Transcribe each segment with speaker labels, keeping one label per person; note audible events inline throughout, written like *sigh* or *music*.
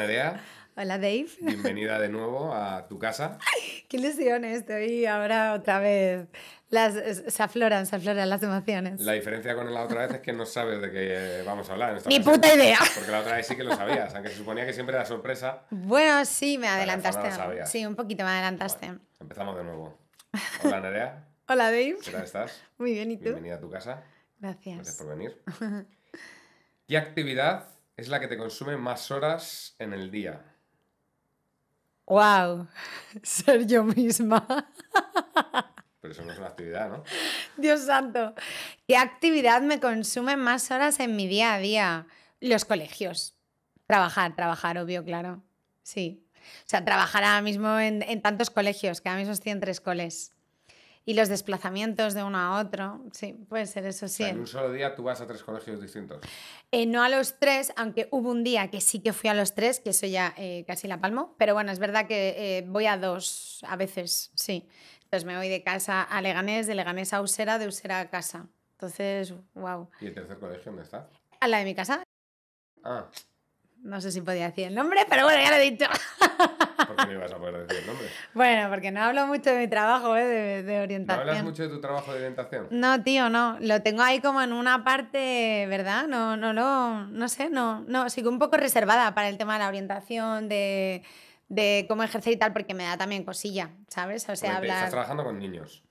Speaker 1: Nerea.
Speaker 2: Hola Dave. *laughs*
Speaker 1: Bienvenida de nuevo a tu casa.
Speaker 2: Qué ilusión estoy ahora otra vez. Las, se afloran, se afloran las emociones. La
Speaker 1: diferencia con la otra vez es que no sabes de qué vamos a hablar. En esta Ni puta idea. Porque la otra vez sí que lo sabías, aunque se suponía que siempre era sorpresa.
Speaker 2: Bueno, sí, me adelantaste. sí, un poquito me adelantaste.
Speaker 1: empezamos de nuevo. Hola Nerea.
Speaker 2: Hola Dave. ¿Qué tal estás? Muy bien, ¿y tú? Bienvenida a tu casa. Gracias. Gracias
Speaker 1: por venir. ¿Qué actividad es la que te consume más horas en el día.
Speaker 2: ¡Wow! *laughs* Ser yo misma.
Speaker 1: Pero eso no es una actividad, ¿no?
Speaker 2: Dios santo. ¿Qué actividad me consume más horas en mi día a día? Los colegios. Trabajar, trabajar, obvio, claro. Sí. O sea, trabajar ahora mismo en, en tantos colegios, que ahora mismo estoy en tres coles y los desplazamientos de uno a otro. Sí, puede ser eso sí. en un
Speaker 1: solo día tú vas a tres colegios distintos.
Speaker 2: Eh, no a los tres, aunque hubo un día que sí que fui a los tres, que eso ya eh, casi la palmo. Pero bueno, es verdad que eh, voy a dos a veces, sí. Entonces me voy de casa a Leganés, de Leganés a Usera, de Usera a casa. Entonces, wow.
Speaker 1: ¿Y el tercer colegio dónde está?
Speaker 2: A la de mi casa. Ah. No sé si podía decir el nombre, pero bueno, ya lo he dicho. *laughs*
Speaker 1: ¿Por qué no ibas a poder decir el nombre?
Speaker 2: Bueno, porque no hablo mucho de mi trabajo ¿eh? de, de, orientación. ¿No hablas
Speaker 1: mucho de tu trabajo de orientación?
Speaker 2: No, tío, no. Lo tengo ahí como en una parte, ¿verdad? No, no lo. No, sé, no. No, sigo un poco reservada para el tema de la orientación, de, cómo ejercer y tal, porque me da también cosilla, ¿sabes? O sea, hablar. Estás trabajando
Speaker 1: con niños.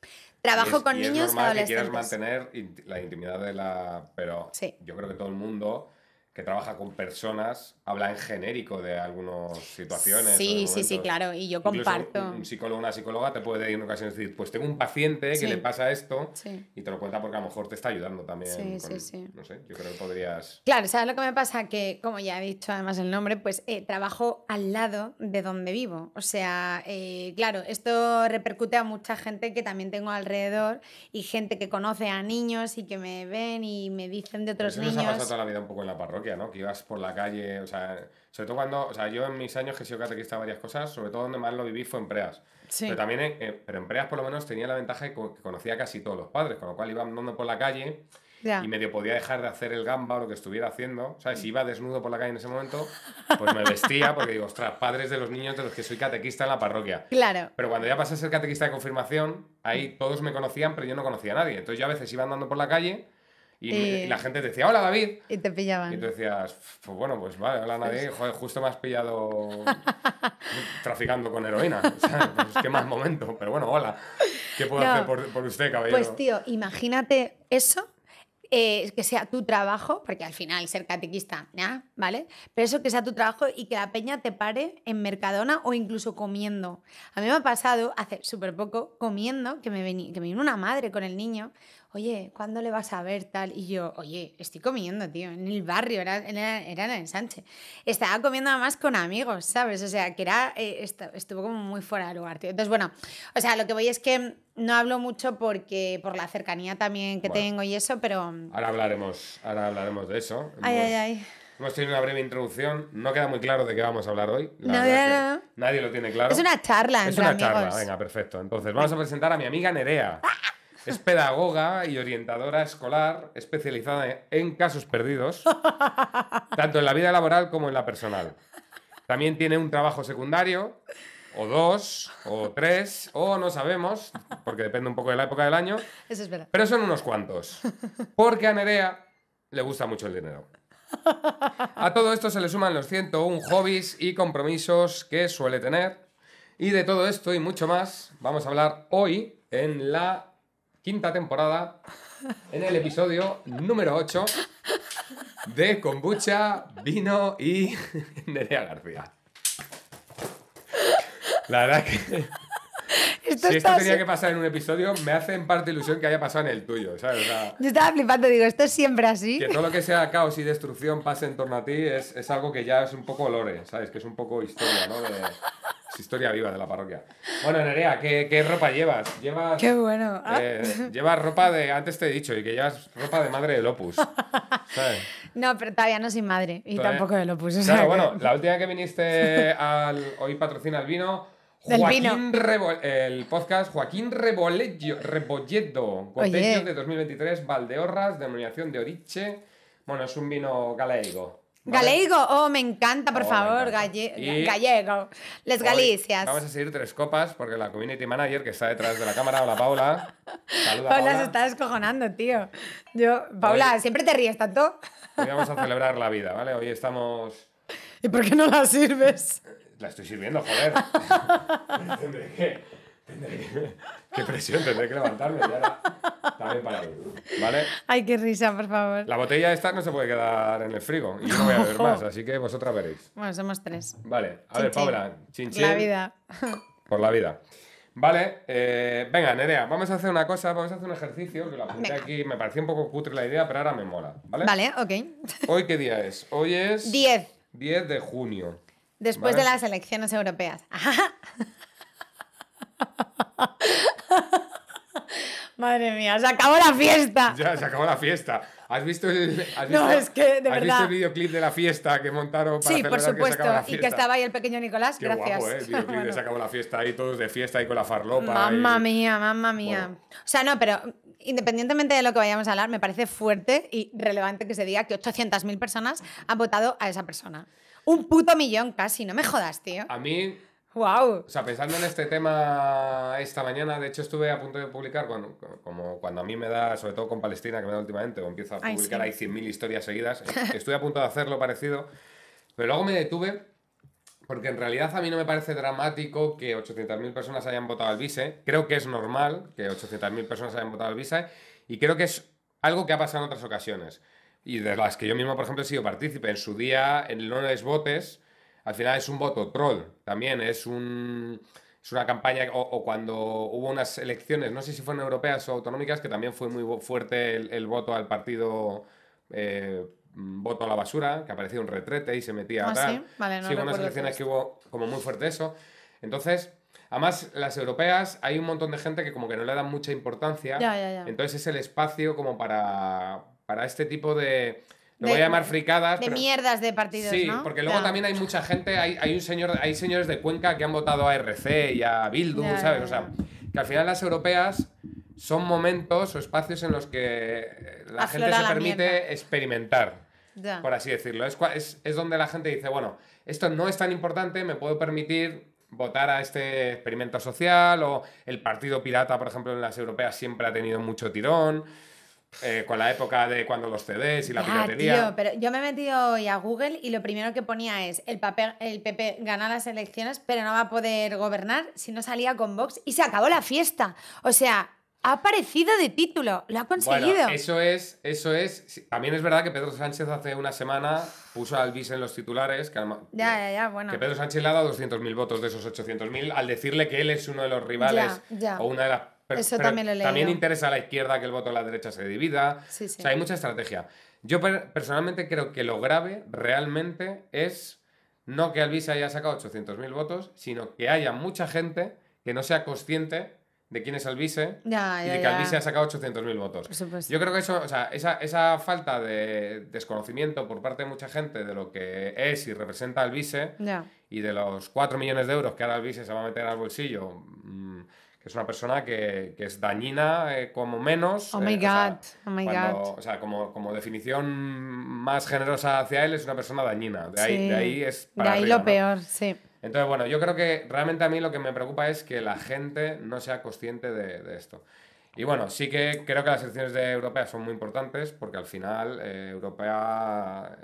Speaker 1: Trabajo con niños y adolescentes. mantener la intimidad de la. Pero sí. yo creo que todo el mundo que trabaja con personas, habla en genérico de algunas situaciones. Sí, sí, sí,
Speaker 2: claro. Y yo comparto. Un,
Speaker 1: psicólogo, una psicóloga te puede en ocasiones decir, pues tengo un paciente que le pasa esto y te lo cuenta porque a lo mejor te está ayudando también. Sí, sí, sí. No sé, yo creo que podrías...
Speaker 2: Claro, ¿sabes lo que me pasa? Que, como ya he dicho además el nombre, pues eh, trabajo al lado de donde vivo. O sea, eh, claro, esto repercute a mucha gente que también tengo alrededor y gente que conoce a niños y que me ven y me dicen de otros niños. pasado
Speaker 1: la vida un poco en la parroquia ¿no? Que ibas por la calle, o sea, sobre todo cuando, o sea, yo en mis años que he sido catequista varias cosas, sobre todo donde más lo viví fue en Preas. Pero también, eh, eh, pero en Preas por lo menos tenía la ventaja de que conocía casi todos los padres, con lo cual iba andando por la calle y medio podía dejar de hacer el gamba o lo que estuviera haciendo. sea, si mm. iba desnudo por la calle en ese momento, pues me vestía porque digo, ostras, padres de los niños de los que soy catequista en la parroquia. Claro. Pero cuando ya pasé a ser catequista de confirmación, ahí todos me conocían, pero yo no conocía a nadie. Entonces yo a veces iba andando por la calle y, la eh, gente te decía, hola David.
Speaker 2: Y te pillaban. Y tú
Speaker 1: decías, pues bueno, pues vale, hola Nadie. joder, justo me has pillado *laughs* traficando con heroína. *laughs* O sea, pues, qué más momento, pero bueno, hola. ¿Qué puedo hacer por, usted, caballero? Pues tío,
Speaker 2: imagínate eso. Eh, que sea tu trabajo, porque al final ser catequista, ¿ya? ¿vale? Pero eso que sea tu trabajo y que la peña te pare en Mercadona o incluso comiendo. A mí me ha pasado hace súper poco comiendo que me, que me vino una madre con el niño oye, ¿cuándo le vas a ver tal? Y yo, oye, estoy comiendo, tío, en el barrio, era, era, era en Sánchez. Estaba comiendo además con amigos, ¿sabes? O sea, que era, eh, estuvo como muy fuera de lugar, tío. Entonces, bueno, o sea, lo que voy es que no hablo mucho porque por la cercanía también que tengo y eso, pero...
Speaker 1: Ahora hablaremos, ahora hablaremos de eso. Ay, ay, ay. Hemos tenido una breve introducción, no queda muy claro de qué vamos a hablar hoy. no, Nadie lo tiene claro. Es una
Speaker 2: charla. Es una charla, venga,
Speaker 1: perfecto. Entonces, vamos a presentar a mi amiga Nerea. *laughs* Es pedagoga y orientadora escolar especializada en casos perdidos, *laughs* tanto en la vida laboral como en la personal. También tiene un trabajo secundario, o dos, o tres, o no sabemos, porque depende un poco de la época del año. Eso es Pero son unos cuantos. Porque a Nerea le gusta mucho el dinero. A todo esto se le suman los 101 hobbies y compromisos que suele tener. Y de todo esto y mucho más vamos a hablar hoy en la quinta temporada, en el episodio número 8 de Kombucha, Vino y *laughs* Nerea García. La verdad que.
Speaker 2: Esto si esto tenía que
Speaker 1: pasar en un episodio, me hace en parte ilusión que haya pasado en el tuyo, ¿sabes?
Speaker 2: Yo estaba flipando, digo, esto es siempre así. Que
Speaker 1: todo lo que sea caos y destrucción pase en torno a ti es, es algo que ya es un poco lore, ¿sabes? Que es un poco historia, ¿no? De, es historia viva de la parroquia. Bueno, Nerea, ¿qué, ropa llevas? llevas Qué
Speaker 2: bueno. Eh,
Speaker 1: llevas ropa de. Antes te he dicho, y que llevas ropa de madre de Opus.
Speaker 2: No, pero todavía no sin madre
Speaker 1: y tampoco del Opus. bueno, la última que viniste al. Hoy patrocina el vino. Joaquín el podcast Joaquín Rebolledo, Rebolledo de 2023, Valdeorras, denominación de Oriche. Bueno, es un vino galaico.
Speaker 2: Galego, oh, me encanta, por oh, favor, gallego. Les Galicias. Vamos
Speaker 1: a seguir tres copas porque la community manager que está detrás de la cámara, hola Paula. Saluda, Paula, Paula se está
Speaker 2: descojonando, tío. Yo, Paula, siempre te ríes tanto. Hoy vamos a *laughs*
Speaker 1: celebrar la vida, ¿vale? Hoy estamos. ¿Y por qué no la sirves? La estoy sirviendo, joder. *laughs* *laughs* *laughs* qué presión, tendré que levantarme. Ya también para mí. ¿Vale?
Speaker 2: Ay, qué risa, por favor.
Speaker 1: La botella esta no se puede quedar en el frigo. Y no voy a ver *laughs* más, así que vosotras veréis. Bueno, somos tres. Vale, a ver, Paula. Chin, La vida. *laughs* Por la vida. Vale, eh, venga, Nerea, vamos a hacer una cosa, vamos a hacer un ejercicio que lo apunté aquí. Me pareció un poco cutre la idea, pero ahora me mola. ¿Vale? Vale, ok. ¿Hoy qué día es? Hoy es. 10. 10 de junio. Después de las
Speaker 2: elecciones europeas. *laughs* Madre mía, se acabó la fiesta. Ya, se acabó la
Speaker 1: fiesta. ¿Has visto el, no, es que, de ¿has visto el videoclip de la fiesta que montaron para Sí, por supuesto. y que estaba
Speaker 2: ahí el pequeño Nicolás, Qué gracias. Guapo, ¿eh? El videoclip *laughs* de Se
Speaker 1: acabó la fiesta ahí, todos de fiesta y con la farlopa. Mamma
Speaker 2: mía, mamma mía. O sea, no, pero independientemente de lo que vayamos a hablar, me parece fuerte y relevante que se diga que 800.000 personas han votado a esa persona. Un puto millón casi, no me jodas, tío.
Speaker 1: A mí Wow. O sea, pensando en este tema esta mañana, de hecho estuve a punto de publicar, cuando, como cuando a mí me da, sobre todo con Palestina, que me da últimamente, o empiezo a publicar, ahí hay 100.000 historias seguidas, *laughs* estuve a punto de hacerlo parecido, pero luego me detuve, porque en realidad a mí no me parece dramático que 800.000 personas hayan votado al vice, creo que es normal que 800.000 personas hayan votado al vice, y creo que es algo que ha pasado en otras ocasiones, y de las que yo mismo, por ejemplo, he sido partícipe en su día, en el lunes les votes, al final es un voto troll, también es una campaña, o, cuando hubo unas elecciones, no sé si fueron europeas o autonómicas, que también fue muy fuerte el, voto al partido eh, mm, voto a la basura, que aparecía un retrete y se metía a ah, Sí, vale, unas elecciones que hubo como muy fuerte eso. Entonces, además, las europeas hay un montón de gente que como que no le dan mucha importancia. Ya, ya, ya. Entonces es el espacio como para este tipo de lo voy a llamar fricadas. De mierdas
Speaker 2: de partidos. Sí, porque luego
Speaker 1: también hay mucha gente, hay, hay, un señor, hay señores de Cuenca que han votado a RC y a Bildu, ¿sabes? O sea, que al final las europeas son momentos o espacios en los que la gente se permite experimentar. Por así decirlo. Es, es, es donde la gente dice, bueno, esto no es tan importante, me puedo permitir votar a este experimento social o el partido pirata, por ejemplo, en las europeas siempre ha tenido mucho tirón. Eh, con la época de cuando los CDs y la ya, ah, piratería. Tío,
Speaker 2: pero yo me he metido hoy a Google y lo primero que ponía es el, papel, el PP gana las elecciones, pero no va a poder gobernar si no salía con Vox y se acabó la fiesta. O sea, ha aparecido de título, lo ha conseguido.
Speaker 1: eso es, eso es. También es verdad que Pedro Sánchez hace una semana puso al BIS en los titulares. Que,
Speaker 2: ya, ya, ya, bueno. que Pedro
Speaker 1: Sánchez le ha dado 200.000 votos de esos 800.000 al decirle que él es uno de los rivales o una de las eso también lo he También interesa a la izquierda que el voto de la derecha se divida. O sea, hay mucha estrategia. Yo personalmente creo que lo grave realmente es no que Alvisa haya sacado 800.000 votos, sino que haya mucha gente que no sea consciente de quién es Alvise y de que Alvise ha sacado 800.000 votos. Yo creo que eso, o sea, esa, esa, falta de desconocimiento por parte de mucha gente de lo que es y representa Alvise y de los 4 millones de euros que ahora Alvise se va a meter al bolsillo, mm, es una persona que, que es dañina eh, como menos. Oh eh, my God,
Speaker 2: sea, oh my God.
Speaker 1: O sea, como, como, definición más generosa hacia él, es una persona dañina. De ahí, de ahí es para De ahí lo
Speaker 2: peor, sí.
Speaker 1: Entonces, bueno, yo creo que realmente a mí lo que me preocupa es que la gente no sea consciente de, esto. Y bueno, sí que creo que las elecciones de europea son muy importantes porque al final eh, Europea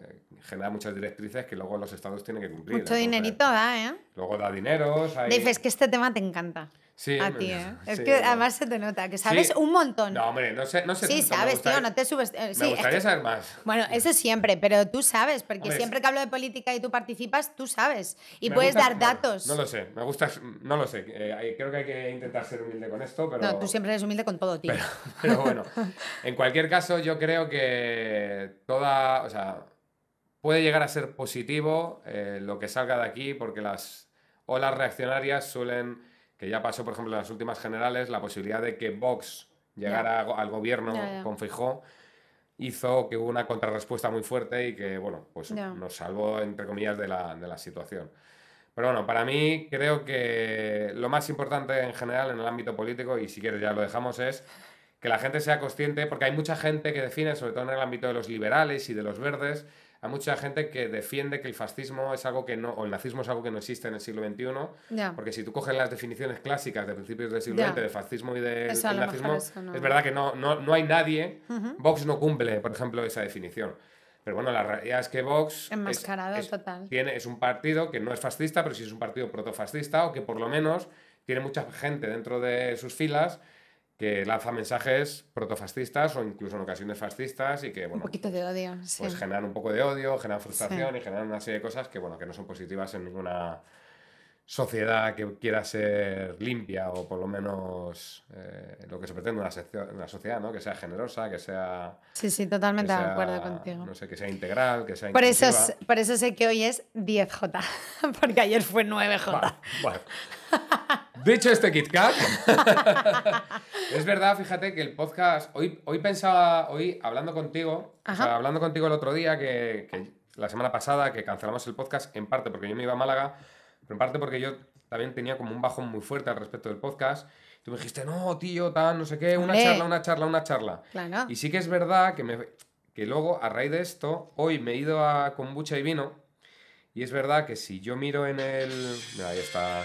Speaker 1: genera muchas directrices que luego los estados tienen que cumplir. Mucho dinerito da, ¿eh? Luego da dinero. dices
Speaker 2: que este tema te encanta.
Speaker 1: Sí, a ti, ¿eh? Es que además
Speaker 2: se te nota, que sabes un montón. No,
Speaker 1: hombre, no sé. No sé sí, sabes, tío, no te
Speaker 2: subes. Eh, me gustaría saber más. Bueno, eso siempre, pero tú sabes, porque siempre que hablo de política y tú participas, tú sabes. Y puedes dar datos. No, lo sé,
Speaker 1: me gusta. No lo sé. Eh, creo que hay que intentar ser humilde con esto, pero. No, tú
Speaker 2: siempre eres humilde con todo, tío.
Speaker 1: Pero, *laughs* bueno, *laughs* en cualquier caso, yo creo que toda. O sea, puede llegar a ser positivo lo que salga de aquí, porque las olas reaccionarias suelen que ya pasó, por ejemplo, en las últimas generales, la posibilidad de que Vox llegara al gobierno con Fijó hizo que hubo una contrarrespuesta muy fuerte y que, bueno, pues nos salvó, entre comillas, de la, de la situación. Pero bueno, para mí creo que lo más importante en general en el ámbito político, y si quieres ya lo dejamos, es que la gente sea consciente, porque hay mucha gente que define, sobre todo en el ámbito de los liberales y de los verdes, hay mucha gente que defiende que el fascismo es algo que no, o el nazismo es algo que no existe en el siglo XXI, porque si tú coges las definiciones clásicas de principios del siglo XX, de fascismo y del de nazismo, es, verdad que no, no, hay nadie, Vox no cumple, por ejemplo, esa definición. Pero bueno, la realidad es que Vox Tiene, es un partido que no es fascista, pero sí es un partido protofascista, o que por lo menos tiene mucha gente dentro de sus filas que lanza mensajes protofascistas o incluso en ocasiones fascistas y que, bueno... Un
Speaker 2: poquito de odio, Pues generan
Speaker 1: un poco de odio, generan frustración y generan una serie de cosas que, bueno, que no son positivas en ninguna sociedad que quiera ser limpia o por lo menos eh, lo que se pretende una, la sociedad, ¿no? Que sea generosa, que sea...
Speaker 2: Sí, sí, totalmente de acuerdo
Speaker 1: contigo. No sé, que sea integral, que sea por eso,
Speaker 2: por eso sé que hoy es 10J, *laughs* porque ayer fue 9J.
Speaker 1: bueno. Dicho este KitKat... *laughs* es verdad, fíjate que el podcast, hoy, hoy pensaba, hoy hablando contigo, hablando contigo el otro día, que la semana pasada que cancelamos el podcast en parte porque yo me iba a Málaga, en parte porque yo también tenía como un bajón muy fuerte al respecto del podcast. Tú me dijiste, no, tío, tan no sé qué, una charla, una charla, una charla. Y sí que es verdad que, me, que luego, a raíz de esto, hoy me he ido a kombucha y vino. Y es verdad que si yo miro en el... Mira, ahí está.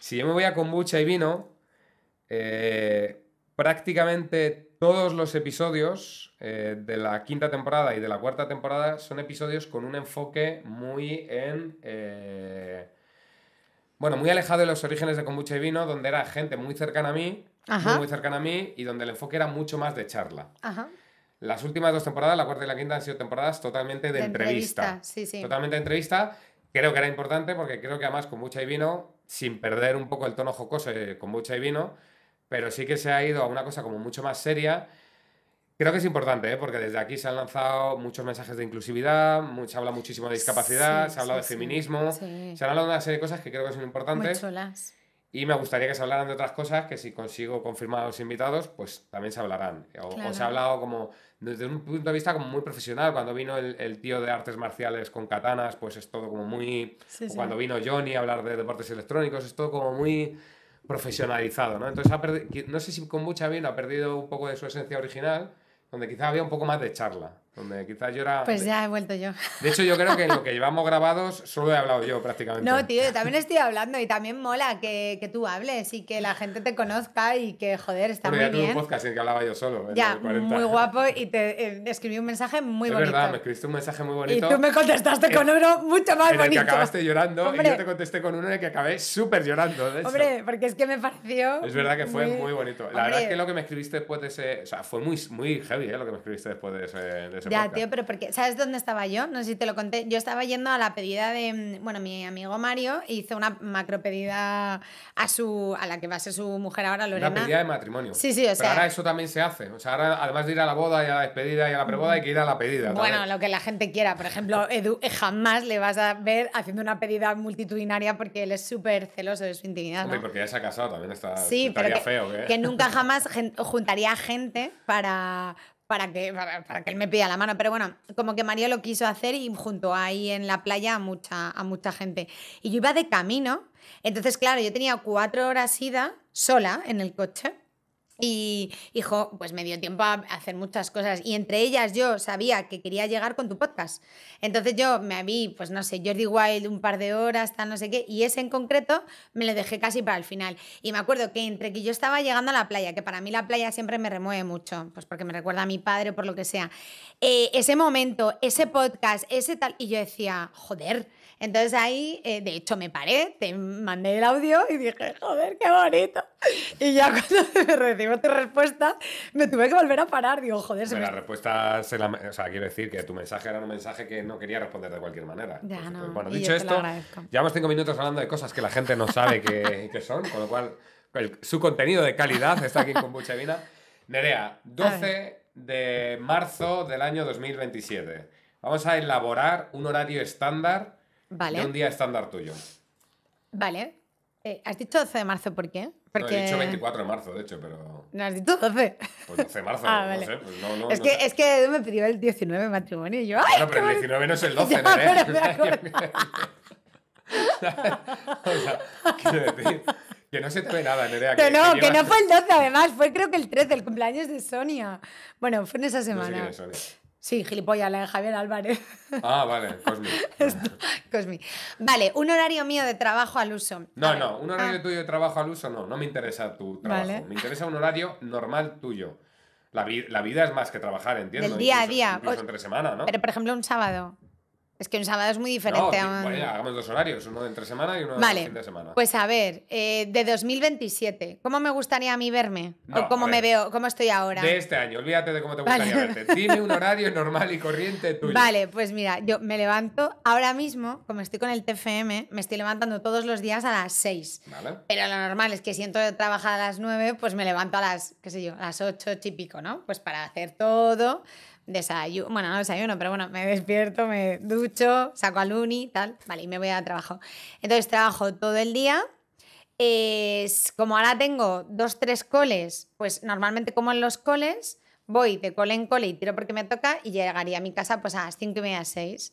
Speaker 1: Si yo me voy a kombucha y vino, eh, prácticamente todos los episodios eh, de la quinta temporada y de la cuarta temporada son episodios con un enfoque muy en... Eh, bueno, muy alejado de los orígenes de kombucha y vino, donde era gente muy cercana a mí, muy, cercana a mí, y donde el enfoque era mucho más de charla. Las últimas dos temporadas, la cuarta y la quinta, han sido temporadas totalmente de, entrevista. Totalmente de entrevista. Creo que era importante porque creo que además mucha y vino, sin perder un poco el tono jocoso de mucha y vino, pero sí que se ha ido a una cosa como mucho más seria. Creo que es importante, ¿eh? porque desde aquí se han lanzado muchos mensajes de inclusividad, se habla muchísimo de discapacidad, se ha hablado de feminismo, se han hablado de una serie de cosas que creo que son importantes. Y me gustaría que se hablaran de otras cosas que si consigo confirmar a los invitados, pues también se hablarán. O, se ha hablado como desde un punto de vista como muy profesional. Cuando vino el, el tío de artes marciales con katanas, pues es todo como muy... O cuando vino Johnny a hablar de deportes electrónicos, es todo como muy profesionalizado, ¿no? Entonces, ha no sé si con mucha bien ha perdido un poco de su esencia original, donde quizás había un poco más de charla donde quizás yo Pues
Speaker 2: ya he vuelto yo.
Speaker 1: De hecho, yo creo que lo que *laughs* llevamos grabados solo he hablado yo prácticamente. No,
Speaker 2: tío, yo también estoy hablando y también mola que, tú hables y que la gente te conozca y que, joder, está muy tuve bien. un podcast
Speaker 1: en el que hablaba yo solo. Ya, muy
Speaker 2: guapo y te eh, escribí un mensaje muy bonito. Es verdad,
Speaker 1: me escribiste un mensaje muy bonito. Y tú me contestaste con uno
Speaker 2: mucho más en el que acabaste llorando y yo te
Speaker 1: contesté con uno en que acabé súper llorando, Hombre,
Speaker 2: porque es que me pareció... Es verdad que fue muy, bonito. La verdad es que
Speaker 1: lo que me escribiste después de ese... O sea, fue muy, muy heavy ¿eh? lo que me escribiste después de ese ya, tío, pero
Speaker 2: porque, ¿sabes dónde estaba yo? No sé si te lo conté. Yo estaba yendo a la pedida de, mm, bueno, mi amigo Mario e hizo una macro pedida a su, a la que va a ser su mujer ahora, Lorena. Una pedida de
Speaker 1: matrimonio. Sí, sí, o sea. ahora eso también se hace. O sea, ahora además de ir a la boda y a la despedida y a la preboda, hay que ir a la pedida. Bueno,
Speaker 2: lo que la gente quiera. Por ejemplo, Edu eh, jamás le vas a ver haciendo una pedida multitudinaria porque él es súper celoso de su intimidad. porque
Speaker 1: ya se ha casado, también está, sí, estaría feo. ¿eh? Que nunca *laughs*
Speaker 2: jamás juntaría gente para, para que, para, que él me pida la mano. Pero bueno, como que María lo quiso hacer y junto ahí en la playa mucha, a mucha gente. Y yo iba de camino, entonces claro, yo tenía cuatro horas ida sola en el coche. Y, hijo, pues me dio tiempo a hacer muchas cosas. Y entre ellas yo sabía que quería llegar con tu podcast. Entonces yo me vi, pues no sé, Jordi Wild un par de horas, tal, no sé qué. Y ese en concreto me lo dejé casi para el final. Y me acuerdo que entre que yo estaba llegando a la playa, que para mí la playa siempre me remueve mucho, pues porque me recuerda a mi padre o por lo que sea. Eh, ese momento, ese podcast, ese tal. Y yo decía, joder entonces ahí, eh, de hecho, me paré, te mandé el audio y dije, joder, qué bonito. Y ya *laughs* cuando recibo tu respuesta, me tuve que volver a parar. Digo, joder, se me... La
Speaker 1: respuesta, se la... o sea, quiero decir que tu mensaje era un mensaje que no quería responder de cualquier manera.
Speaker 2: Ya, no. Bueno, dicho esto,
Speaker 1: llevamos cinco minutos hablando de cosas que la gente no sabe que, *laughs* son, con lo cual su contenido de calidad está aquí con mucha vida Nerea, 12 de marzo del año 2027. Vamos a elaborar un horario estándar Vale. un día estándar tuyo.
Speaker 2: Vale. Eh, ¿Has dicho 12 de marzo por qué? Porque... No, he dicho 24
Speaker 1: de marzo, de hecho, pero... No, has dicho 12. Pues 12 de marzo, ah, no sé. Pues no, no, es, que, es
Speaker 2: que me pidió el 19 de matrimonio y yo... ¡Ay, no, pero el 19 no es el 12, *laughs* ¿no? *laughs* o
Speaker 1: sea, quiero decir... Que no se te ve nada, Nerea. Que, no, que, no fue el
Speaker 2: 12, además. Fue creo que el 13, el cumpleaños de Sonia. Bueno, fue en esa semana. No sé quién es Sonia. Sí, gilipollas, la de Javier Álvarez. Ah,
Speaker 1: vale, Cosmi. *laughs*
Speaker 2: Cosmi. Vale, un horario mío de trabajo al uso. No, no, un horario ah.
Speaker 1: tuyo de trabajo al uso no, no me interesa tu trabajo. Me interesa un horario normal tuyo. La, vida es más que trabajar, entiendo. Del día a día. Incluso entre semana, ¿no? Pero, por
Speaker 2: ejemplo, un sábado. Es que un sábado es muy diferente a un...
Speaker 1: hagamos dos horarios, uno de entre semana y uno de fin de semana. Pues
Speaker 2: a ver, eh, de 2027, ¿cómo me gustaría a mí verme? ¿O cómo me veo? ¿Cómo estoy ahora? De
Speaker 1: este año, olvídate de cómo te gustaría verte. Dime un *laughs* horario normal y corriente tuyo. Vale,
Speaker 2: pues mira, yo me levanto ahora mismo, como estoy con el TFM, me estoy levantando todos los días a las 6. Pero lo normal es que siento entro a trabajar a las 9, pues me levanto a las, qué sé yo, las 8, típico, ¿no? Pues para hacer todo desayuno, bueno, no desayuno, pero bueno, me despierto, me ducho, saco al uni, tal, vale, y me voy a trabajo. Entonces trabajo todo el día. es como ahora tengo dos, tres coles, pues normalmente como en los coles, voy de cole en cole y tiro porque me toca y llegaría a mi casa pues a las 5 y media, 6.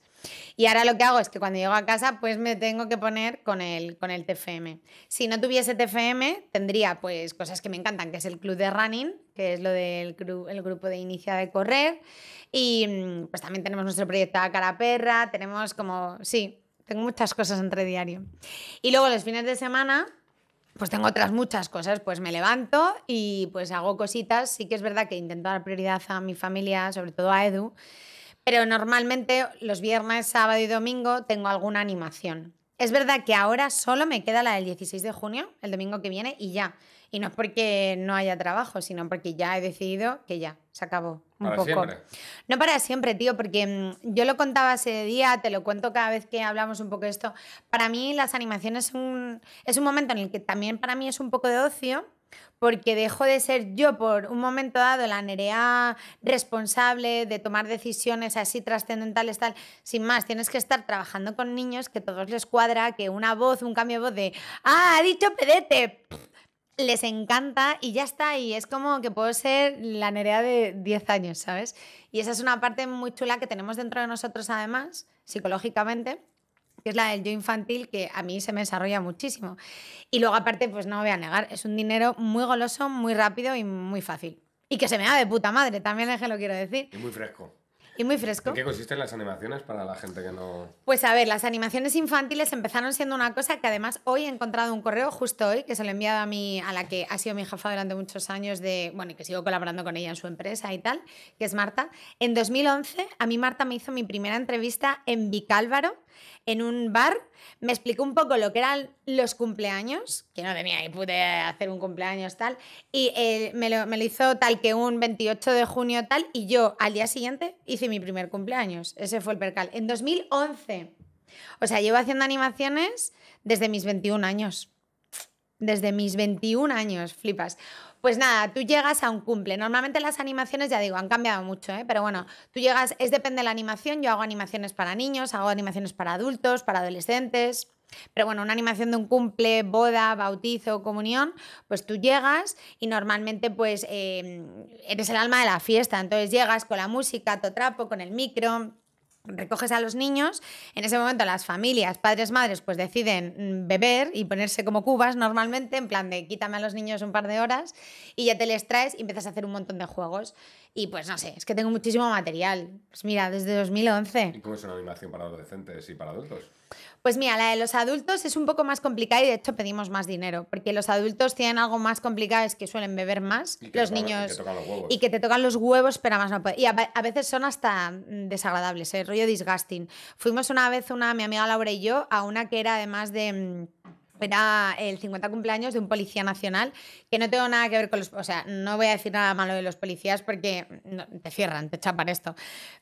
Speaker 2: Y ahora lo que hago es que cuando llego a casa pues me tengo que poner con el, con el TFM. Si no tuviese TFM tendría pues cosas que me encantan, que es el club de running, que es lo del el grupo de inicia de correr. Y mm, pues también tenemos nuestro proyecto de cara perra, tenemos como, sí, tengo muchas cosas entre diario. Y luego los fines de semana pues tengo otras muchas cosas, pues me levanto y pues hago cositas. Sí que es verdad que intento dar prioridad a mi familia, sobre todo a Edu, pero normalmente los viernes, sábado y domingo tengo alguna animación. Es verdad que ahora solo me queda la del 16 de junio, el domingo que viene, y ya. Y no es porque no haya trabajo, sino porque ya he decidido que ya, se acabó. Un para poco. No para siempre, tío, porque mm, yo lo contaba ese día, te lo cuento cada vez que hablamos un poco de esto. Para mí las animaciones es un, momento en el que también para mí es un poco de ocio, porque dejo de ser yo por un momento dado la nerea responsable de tomar decisiones así trascendentales, tal. Sin más, tienes que estar trabajando con niños que todos les cuadra, que una voz, un cambio de voz de, ah, ha dicho pedete les encanta y ya está, y es como que puedo ser la nerea de 10 años, ¿sabes? Y esa es una parte muy chula que tenemos dentro de nosotros además, psicológicamente, que es la del yo infantil, que a mí se me desarrolla muchísimo. Y luego aparte, pues no voy a negar, es un dinero muy goloso, muy rápido y muy fácil. Y que se me da de puta madre, también es que lo quiero decir.
Speaker 1: Y muy fresco.
Speaker 2: Y muy fresco. ¿En qué consisten
Speaker 1: las animaciones para la gente que no...?
Speaker 2: Pues a ver, las animaciones infantiles empezaron siendo una cosa que además hoy he encontrado un correo, justo hoy, que se lo he enviado a mí, a la que ha sido mi jefa durante muchos años de... Bueno, y que sigo colaborando con ella en su empresa y tal, que es Marta. En 2011, a mí Marta me hizo mi primera entrevista en Vicálvaro, en un bar, me explicó un poco lo que eran los cumpleaños, que no tenía ni pude hacer un cumpleaños tal, y eh, me, lo, me, lo, hizo tal que un 28 de junio tal, y yo al día siguiente hice mi primer cumpleaños, ese fue el percal, en 2011. O sea, llevo haciendo animaciones desde mis 21 años. Desde mis 21 años, flipas. Pues nada, tú llegas a un cumple. Normalmente las animaciones, ya digo, han cambiado mucho, ¿eh? pero bueno, tú llegas, es depende de la animación. Yo hago animaciones para niños, hago animaciones para adultos, para adolescentes. Pero bueno, una animación de un cumple, boda, bautizo, comunión, pues tú llegas y normalmente pues em, eres el alma de la fiesta. Entonces llegas con la música, tu trapo, con el micro, recoges a los niños, en ese momento las familias, padres, madres, pues deciden mm, beber y ponerse como cubas normalmente, en plan de quítame a los niños un par de horas y ya te les traes y empiezas a hacer un montón de juegos. Y pues no sé, es que tengo muchísimo material. Pues mira, desde 2011.
Speaker 1: ¿Y cómo es una animación para adolescentes y para adultos?
Speaker 2: Pues mira, la de los adultos es un poco más complicada y de hecho pedimos más dinero, porque los adultos tienen algo más complicado, es que suelen beber más, los niños... y, que te tocan los huevos, pero más no puede. Y a, veces son hasta mm, desagradables, el ¿eh? rollo disgusting. Fuimos una vez, una, mi amiga Laura y yo, a una que era además de mm, era el 50 cumpleaños de un policía nacional, que no tengo nada que ver con los... O sea, no voy a decir nada malo de los policías porque te cierran, te chapan esto.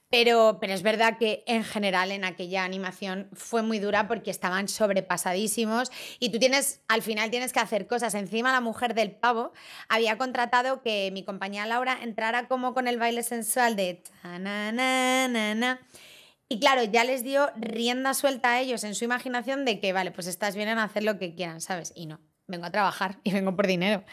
Speaker 2: Pero, pero es verdad que en general en aquella animación fue muy dura porque estaban sobrepasadísimos y tú tienes, al final tienes que hacer cosas. Encima la mujer del pavo había contratado que mi compañera Laura entrara como con el baile sensual de... Y claro, ya les dio rienda suelta a ellos en su imaginación de que, vale, pues estás vienen a hacer lo que quieran, ¿sabes? Y no, vengo a trabajar y vengo por dinero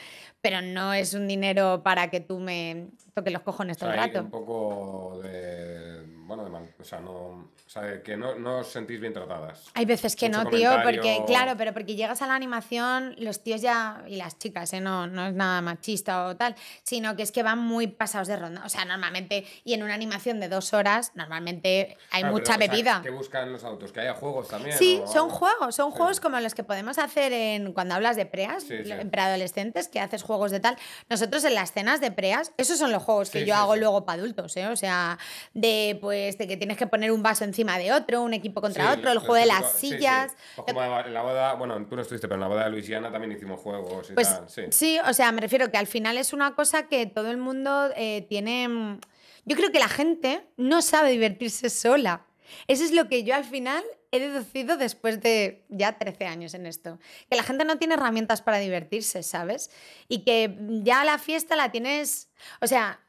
Speaker 2: pero no es un dinero para que tú me toques los cojones en todo el rato. un
Speaker 1: poco de. Bueno, de mal. O sea, no, o que no, os sentís bien tratadas. Hay veces que no, tío, porque, claro,
Speaker 2: pero porque llegas a la animación, los tíos ya. Y las chicas, ¿eh? No, es nada machista o tal, sino que es que van muy pasados de ronda. O sea, normalmente. Y en una animación de dos horas, normalmente hay mucha bebida. que
Speaker 1: buscan los autos? ¿Que haya juegos también? Sí, son juegos.
Speaker 2: Son juegos como los que podemos hacer en, cuando hablas de preas, preadolescentes, que haces juegos de tal. Nosotros en las cenas de preas, esos son los juegos que yo hago luego para adultos, ¿eh? O sea, de pues de que tienes que poner un vaso encima de otro, un equipo contra otro, el juego de las sillas.
Speaker 1: Pues como en la boda, bueno, tú no estuviste, pero en la boda de Luisiana también hicimos juegos pues, Sí.
Speaker 2: o sea, me refiero que al final es una cosa que todo el mundo eh, tiene. Mm, yo creo que la gente no sabe divertirse sola. Eso es lo que yo al final he deducido después de ya 13 años en esto. Que la gente no tiene herramientas para divertirse, ¿sabes? Y que ya la fiesta la tienes. O sea,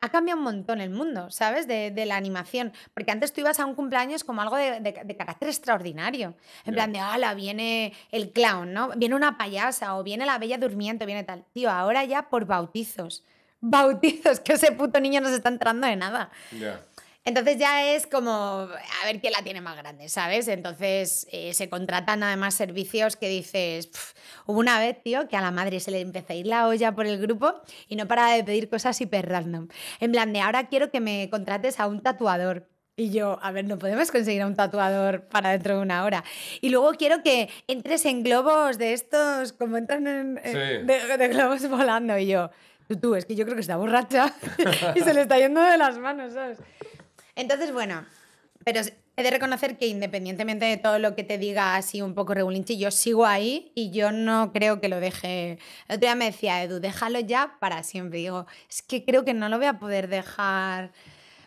Speaker 2: ha, cambiado un montón el mundo, ¿sabes? De, la animación. Porque antes tú ibas a un cumpleaños como algo de, carácter extraordinario. En plan de, ala, viene el clown, ¿no? Viene una payasa o viene la bella durmiente, viene tal. Tío, ahora ya por bautizos. Bautizos, que ese puto niño no se está entrando de nada. ya entonces ya es como a ver quién la tiene más grande, ¿sabes? Entonces eh, se contratan además servicios que dices, hubo una vez, tío, que a la madre se le empezó a ir la olla por el grupo y no para de pedir cosas hiper random. En plan de, ahora quiero que me contrates a un tatuador. Y yo, a ver, no podemos conseguir a un tatuador para dentro de una hora. Y luego quiero que entres en globos de estos, como entran en, de, globos *laughs* volando. Y yo, tú, tú, es que yo creo que está borracha *laughs* *laughs* y se le está yendo de las manos, ¿sabes? Entonces, bueno, pero he de reconocer que independientemente de todo lo que te diga así un poco regulinchi, yo sigo ahí y yo no creo que lo deje. El otro día me decía Edu, déjalo ya para siempre. digo, es que creo que no lo voy a poder dejar.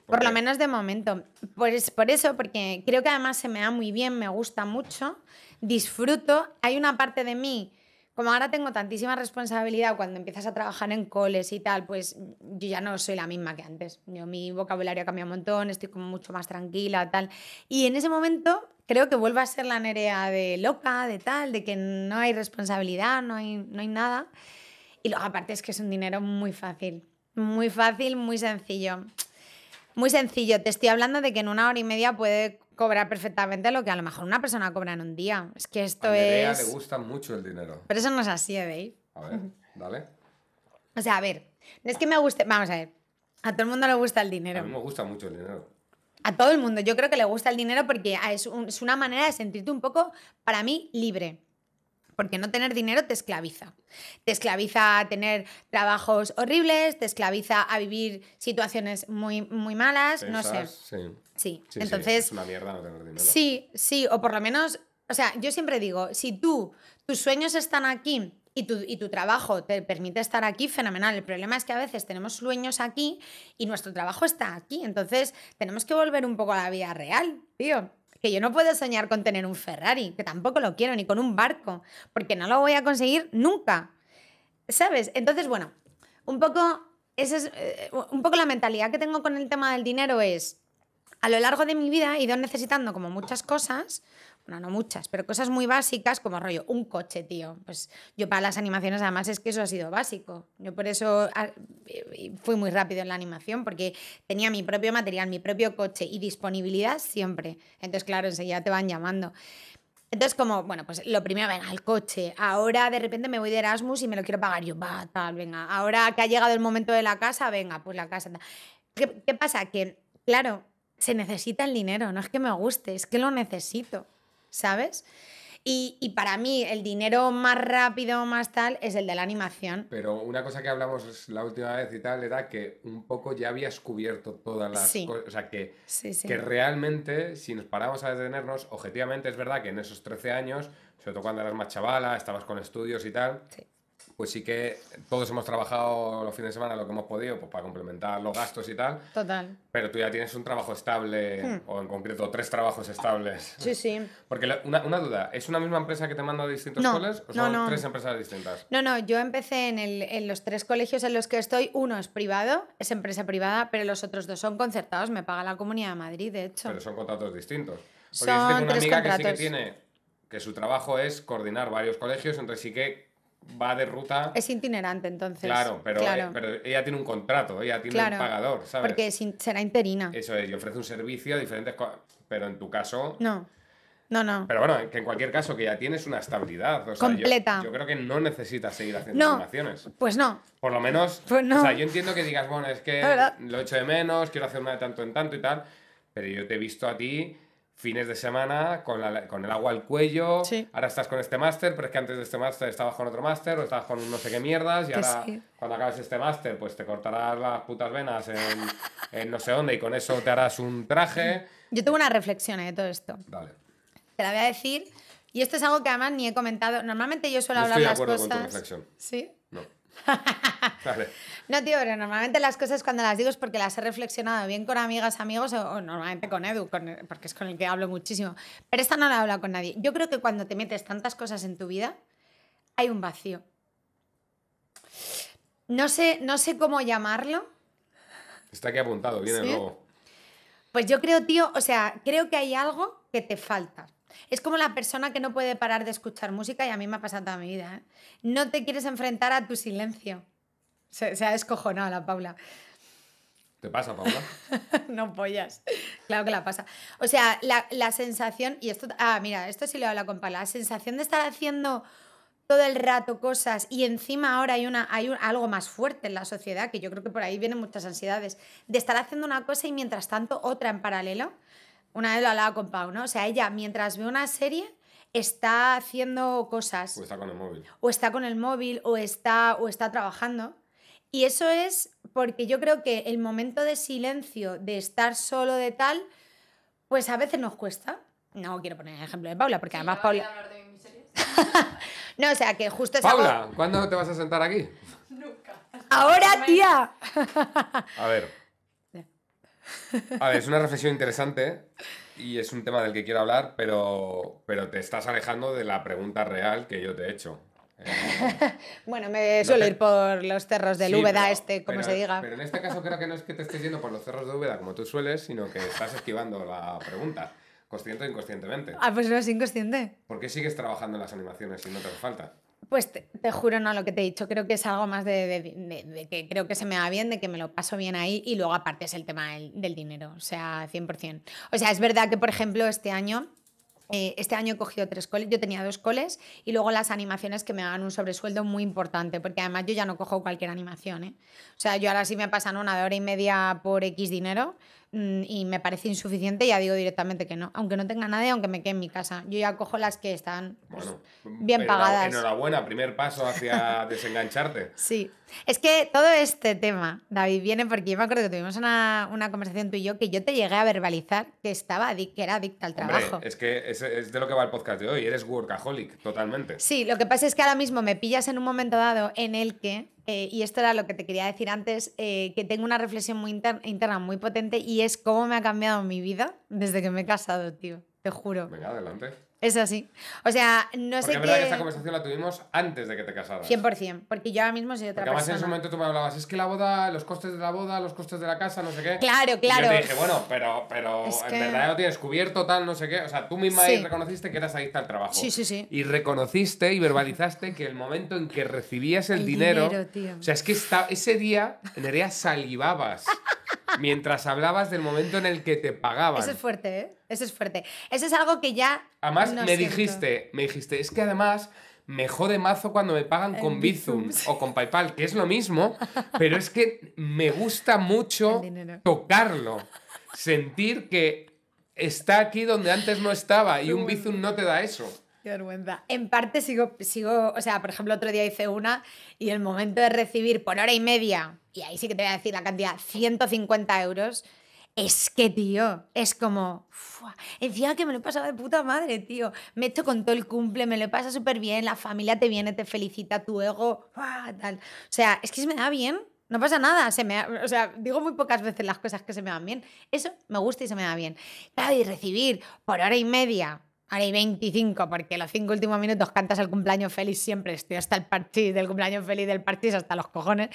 Speaker 2: por lo menos de momento. Pues por eso, porque creo que además se me da muy bien, me gusta mucho, disfruto. Hay una parte de mí como ahora tengo tantísima responsabilidad cuando empiezas a trabajar en coles y tal, pues yo ya no soy la misma que antes. Yo, mi vocabulario ha cambiado un montón, estoy como mucho más tranquila, tal. Y en ese momento creo que vuelvo a ser la nerea de loca, de tal, de que no hay responsabilidad, no hay, no hay nada. Y luego aparte es que es un dinero muy fácil, muy fácil, muy sencillo. Muy sencillo, te estoy hablando de que en una hora y media puede Cobra perfectamente lo que a lo mejor una persona cobra en un día. Es que esto es... a Andrea le gusta
Speaker 1: mucho el dinero.
Speaker 2: Pero eso no es así, ¿eh, ¿veis? A ver, dale. *laughs* o sea, a ver, no es que me guste. Vamos a ver. A todo el mundo le gusta el dinero. A mí me
Speaker 1: gusta mucho el dinero.
Speaker 2: A todo el mundo. Yo creo que le gusta el dinero porque es una manera de sentirte un poco, para mí, libre. Porque no tener dinero te esclaviza. Te esclaviza a tener trabajos horribles, te esclaviza a vivir situaciones muy, muy malas, no sé. Sí. sí. Entonces.
Speaker 1: Es una mierda no tener dinero. Sí,
Speaker 2: sí, o por lo menos. O sea, yo siempre digo, si tú, tus sueños están aquí y tu, y tu trabajo te permite estar aquí, fenomenal. El problema es que a veces tenemos sueños aquí y nuestro trabajo está aquí. Entonces, tenemos que volver un poco a la vida real, tío que yo no puedo soñar con tener un Ferrari, que tampoco lo quiero, ni con un barco, porque no lo voy a conseguir nunca. ¿Sabes? Entonces, bueno, un poco, es, eh, un poco la mentalidad que tengo con el tema del dinero es, a lo largo de mi vida he ido necesitando como muchas cosas, bueno, no muchas, pero cosas muy básicas como rollo, un coche, tío. Pues yo para las animaciones además es que eso ha sido básico. Yo por eso ah, fui muy rápido en la animación porque tenía mi propio material, mi propio coche y disponibilidad siempre. Entonces, claro, enseguida te van llamando. Entonces, como, bueno, pues lo primero, venga, el coche. Ahora de repente me voy de Erasmus y me lo quiero pagar yo, va, tal, venga. Ahora que ha llegado el momento de la casa, venga, pues la casa. ¿Qué, qué pasa? Que, claro, se necesita el dinero, no es que me guste, es que lo necesito, ¿sabes? Y, para mí el dinero más rápido, más tal, es el de la animación.
Speaker 1: Pero una cosa que hablamos la última vez y tal era que un poco ya habías cubierto todas las cosas. O sea, que, que realmente, si nos paramos a detenernos, objetivamente es verdad que en esos 13 años, sobre todo cuando eras más chavala, estabas con estudios y tal, pues sí que todos hemos trabajado los fines de semana lo que hemos podido pues, para complementar los gastos y tal. Total. Pero tú ya tienes un trabajo estable, hmm. o en concreto tres trabajos estables. Sí, sí. Porque una, duda, ¿es una misma empresa que te manda a distintos colegios o son tres empresas distintas?
Speaker 2: No, no, yo empecé en, los tres colegios en los que estoy. Uno es privado, es empresa privada, pero los otros dos son concertados, me paga la Comunidad de Madrid, de hecho. Pero son
Speaker 1: contratos distintos. Porque son una amiga que sí que tiene, que su trabajo es coordinar varios colegios, entonces sí que va de ruta.
Speaker 2: Es itinerante, entonces. Eh, claro, pero,
Speaker 1: ella tiene un contrato, ella tiene un pagador, ¿sabes? Porque
Speaker 2: será interina.
Speaker 1: Eso es, y ofrece un servicio a diferentes Pero en tu caso.
Speaker 2: No. No, no. Pero bueno,
Speaker 1: que en cualquier caso, que ya tienes una estabilidad. Completa. Yo, creo que no necesitas seguir haciendo no, Pues no. Por lo menos. Pues no. O sea, yo entiendo que digas, bueno, es que lo echo de menos, quiero hacer una de tanto en tanto y tal. Pero yo te he visto a ti fines de semana con, la, con el agua al cuello. Ahora estás con este máster, pero es que antes de este máster estabas con otro máster o estabas con no sé qué mierdas y pues ahora cuando acabes este máster pues te cortarás las putas venas en, no sé dónde y con eso te harás un traje.
Speaker 2: Yo tengo una reflexión eh, de todo esto. Te la voy a decir y esto es algo que además ni he comentado. Normalmente yo suelo hablar las cosas. Con Sí. No. vale *laughs* No, tío, pero normalmente las cosas cuando las digo es porque las he reflexionado bien con amigas, amigos o, normalmente con Edu, porque es con el que hablo muchísimo. Pero esta no la he hablado con nadie. Yo creo que cuando te metes tantas cosas en tu vida, hay un vacío. No sé, no sé cómo llamarlo.
Speaker 1: Está aquí apuntado, viene luego.
Speaker 2: Pues yo creo, tío, o sea, creo que hay algo que te falta. Es como la persona que no puede parar de escuchar música y a mí me ha pasado toda mi vida. ¿eh? No te quieres enfrentar a tu silencio. Se, ha descojonado la Paula.
Speaker 1: ¿Te pasa, Paula? *laughs*
Speaker 2: no pollas. Claro que la pasa. O sea, la, sensación, y esto, ah, mira, esto sí le habla con Paula, la sensación de estar haciendo todo el rato cosas y encima ahora hay, una, hay algo más fuerte en la sociedad, que yo creo que por ahí vienen muchas ansiedades, de estar haciendo una cosa y mientras tanto otra en paralelo. Una vez lo hablaba con Pau, ¿no? O sea, ella mientras ve una serie está haciendo cosas. O está con el móvil. O está con el móvil, o está, o está trabajando. Y eso es porque yo creo que el momento de silencio, de estar solo, de tal, pues a veces nos cuesta. No quiero poner el ejemplo de Paula, porque además Paula. Hablar de mis series. *laughs* no, o sea, que justo Paula,
Speaker 1: ¿cuándo te vas a sentar aquí?
Speaker 2: Nunca. Ahora, tía.
Speaker 1: a ver. A ver, es una reflexión interesante y es un tema del que quiero hablar, pero, pero te estás alejando de la pregunta real que yo te he hecho.
Speaker 2: *laughs* bueno, me suelo ir por los cerros del Lúbeda este, como se diga.
Speaker 1: Pero en este caso creo que no es que te estés yendo por los cerros de Úbeda como tú sueles, sino que estás esquivando la pregunta. ¿Consciente o inconscientemente? Ah,
Speaker 2: pues no es inconsciente.
Speaker 1: ¿Por qué sigues trabajando en las animaciones si no te hace falta?
Speaker 2: Pues te, juro, no, lo que te he dicho, creo que es algo más de, que creo que se me va bien, de que me lo paso bien ahí y luego aparte es el tema del, del dinero, o sea, 100%. O sea, es verdad que, por ejemplo, este año eh, este año he cogido tres coles, yo tenía dos coles y luego las animaciones que me dan un sobresueldo muy importante, porque además yo ya no cojo cualquier animación. ¿eh? O sea, yo ahora sí me pasan una de hora y media por X dinero, Mm, y me parece insuficiente, ya digo directamente que no. Aunque no tenga nadie, aunque me quede en mi casa. Yo ya cojo las que están pues,
Speaker 1: mm, bien pagadas. Enhorabuena, primer paso hacia *laughs* desengancharte.
Speaker 2: Sí. Es que todo este tema, David, viene porque yo me acuerdo que tuvimos una, conversación tú y yo que yo te llegué a verbalizar que estaba que era adicta al trabajo.
Speaker 1: es que es de lo que va el podcast de hoy. Eres workaholic, totalmente.
Speaker 2: Sí, lo que pasa es que ahora mismo me pillas en un momento dado en el que eh, y esto era lo que te quería decir antes, eh, que tengo una reflexión muy interna muy potente y es cómo me ha cambiado mi vida desde que me he casado, tío. Te juro. Venga, adelante. Es así. O sea, no sé qué... verdad que esta
Speaker 1: conversación la tuvimos antes de que te casaras. 100%,
Speaker 2: porque yo ahora mismo soy otra porque además en ese
Speaker 1: momento tú me hablabas, es que la boda, los costes de la boda, los costes de la casa, no sé qué. Claro, claro. Y yo te dije, bueno, pero, pero en verdad lo tienes cubierto, tal, no sé qué. O sea, tú misma ahí reconociste que eras adicta al trabajo. Sí, sí, sí. Y reconociste y verbalizaste que el momento en que recibías el, el dinero... tío. O sea, es que ese día, en realidad salivabas mientras hablabas del momento en el que te pagaban. Eso es
Speaker 2: fuerte, ¿eh? Eso es fuerte. Eso es algo que ya. Además, me dijiste,
Speaker 1: me dijiste, es que además me jode mazo cuando me pagan con Bizum o con PayPal, que es lo mismo, pero es que me gusta mucho tocarlo, sentir que está aquí donde antes no estaba y un Bizum no te da eso.
Speaker 2: Qué vergüenza. En parte sigo, sigo, o sea, por ejemplo, otro día hice una y el momento de recibir por hora y media y ahí sí que te voy a decir la cantidad, 150 euros. Es que, tío, es como. el encima que me lo he pasado de puta madre, tío. Me he hecho con todo el cumple, me lo he pasado súper bien, la familia te viene, te felicita, tu ego, tal. O sea, es que se me da bien, no pasa nada. Se me, o sea, digo muy pocas veces las cosas que se me dan bien. Eso me gusta y se me da bien. Claro, y recibir por hora y media Ahora hay 25, porque los cinco últimos minutos cantas el cumpleaños feliz siempre, estoy hasta el partido del cumpleaños feliz del partido hasta los cojones,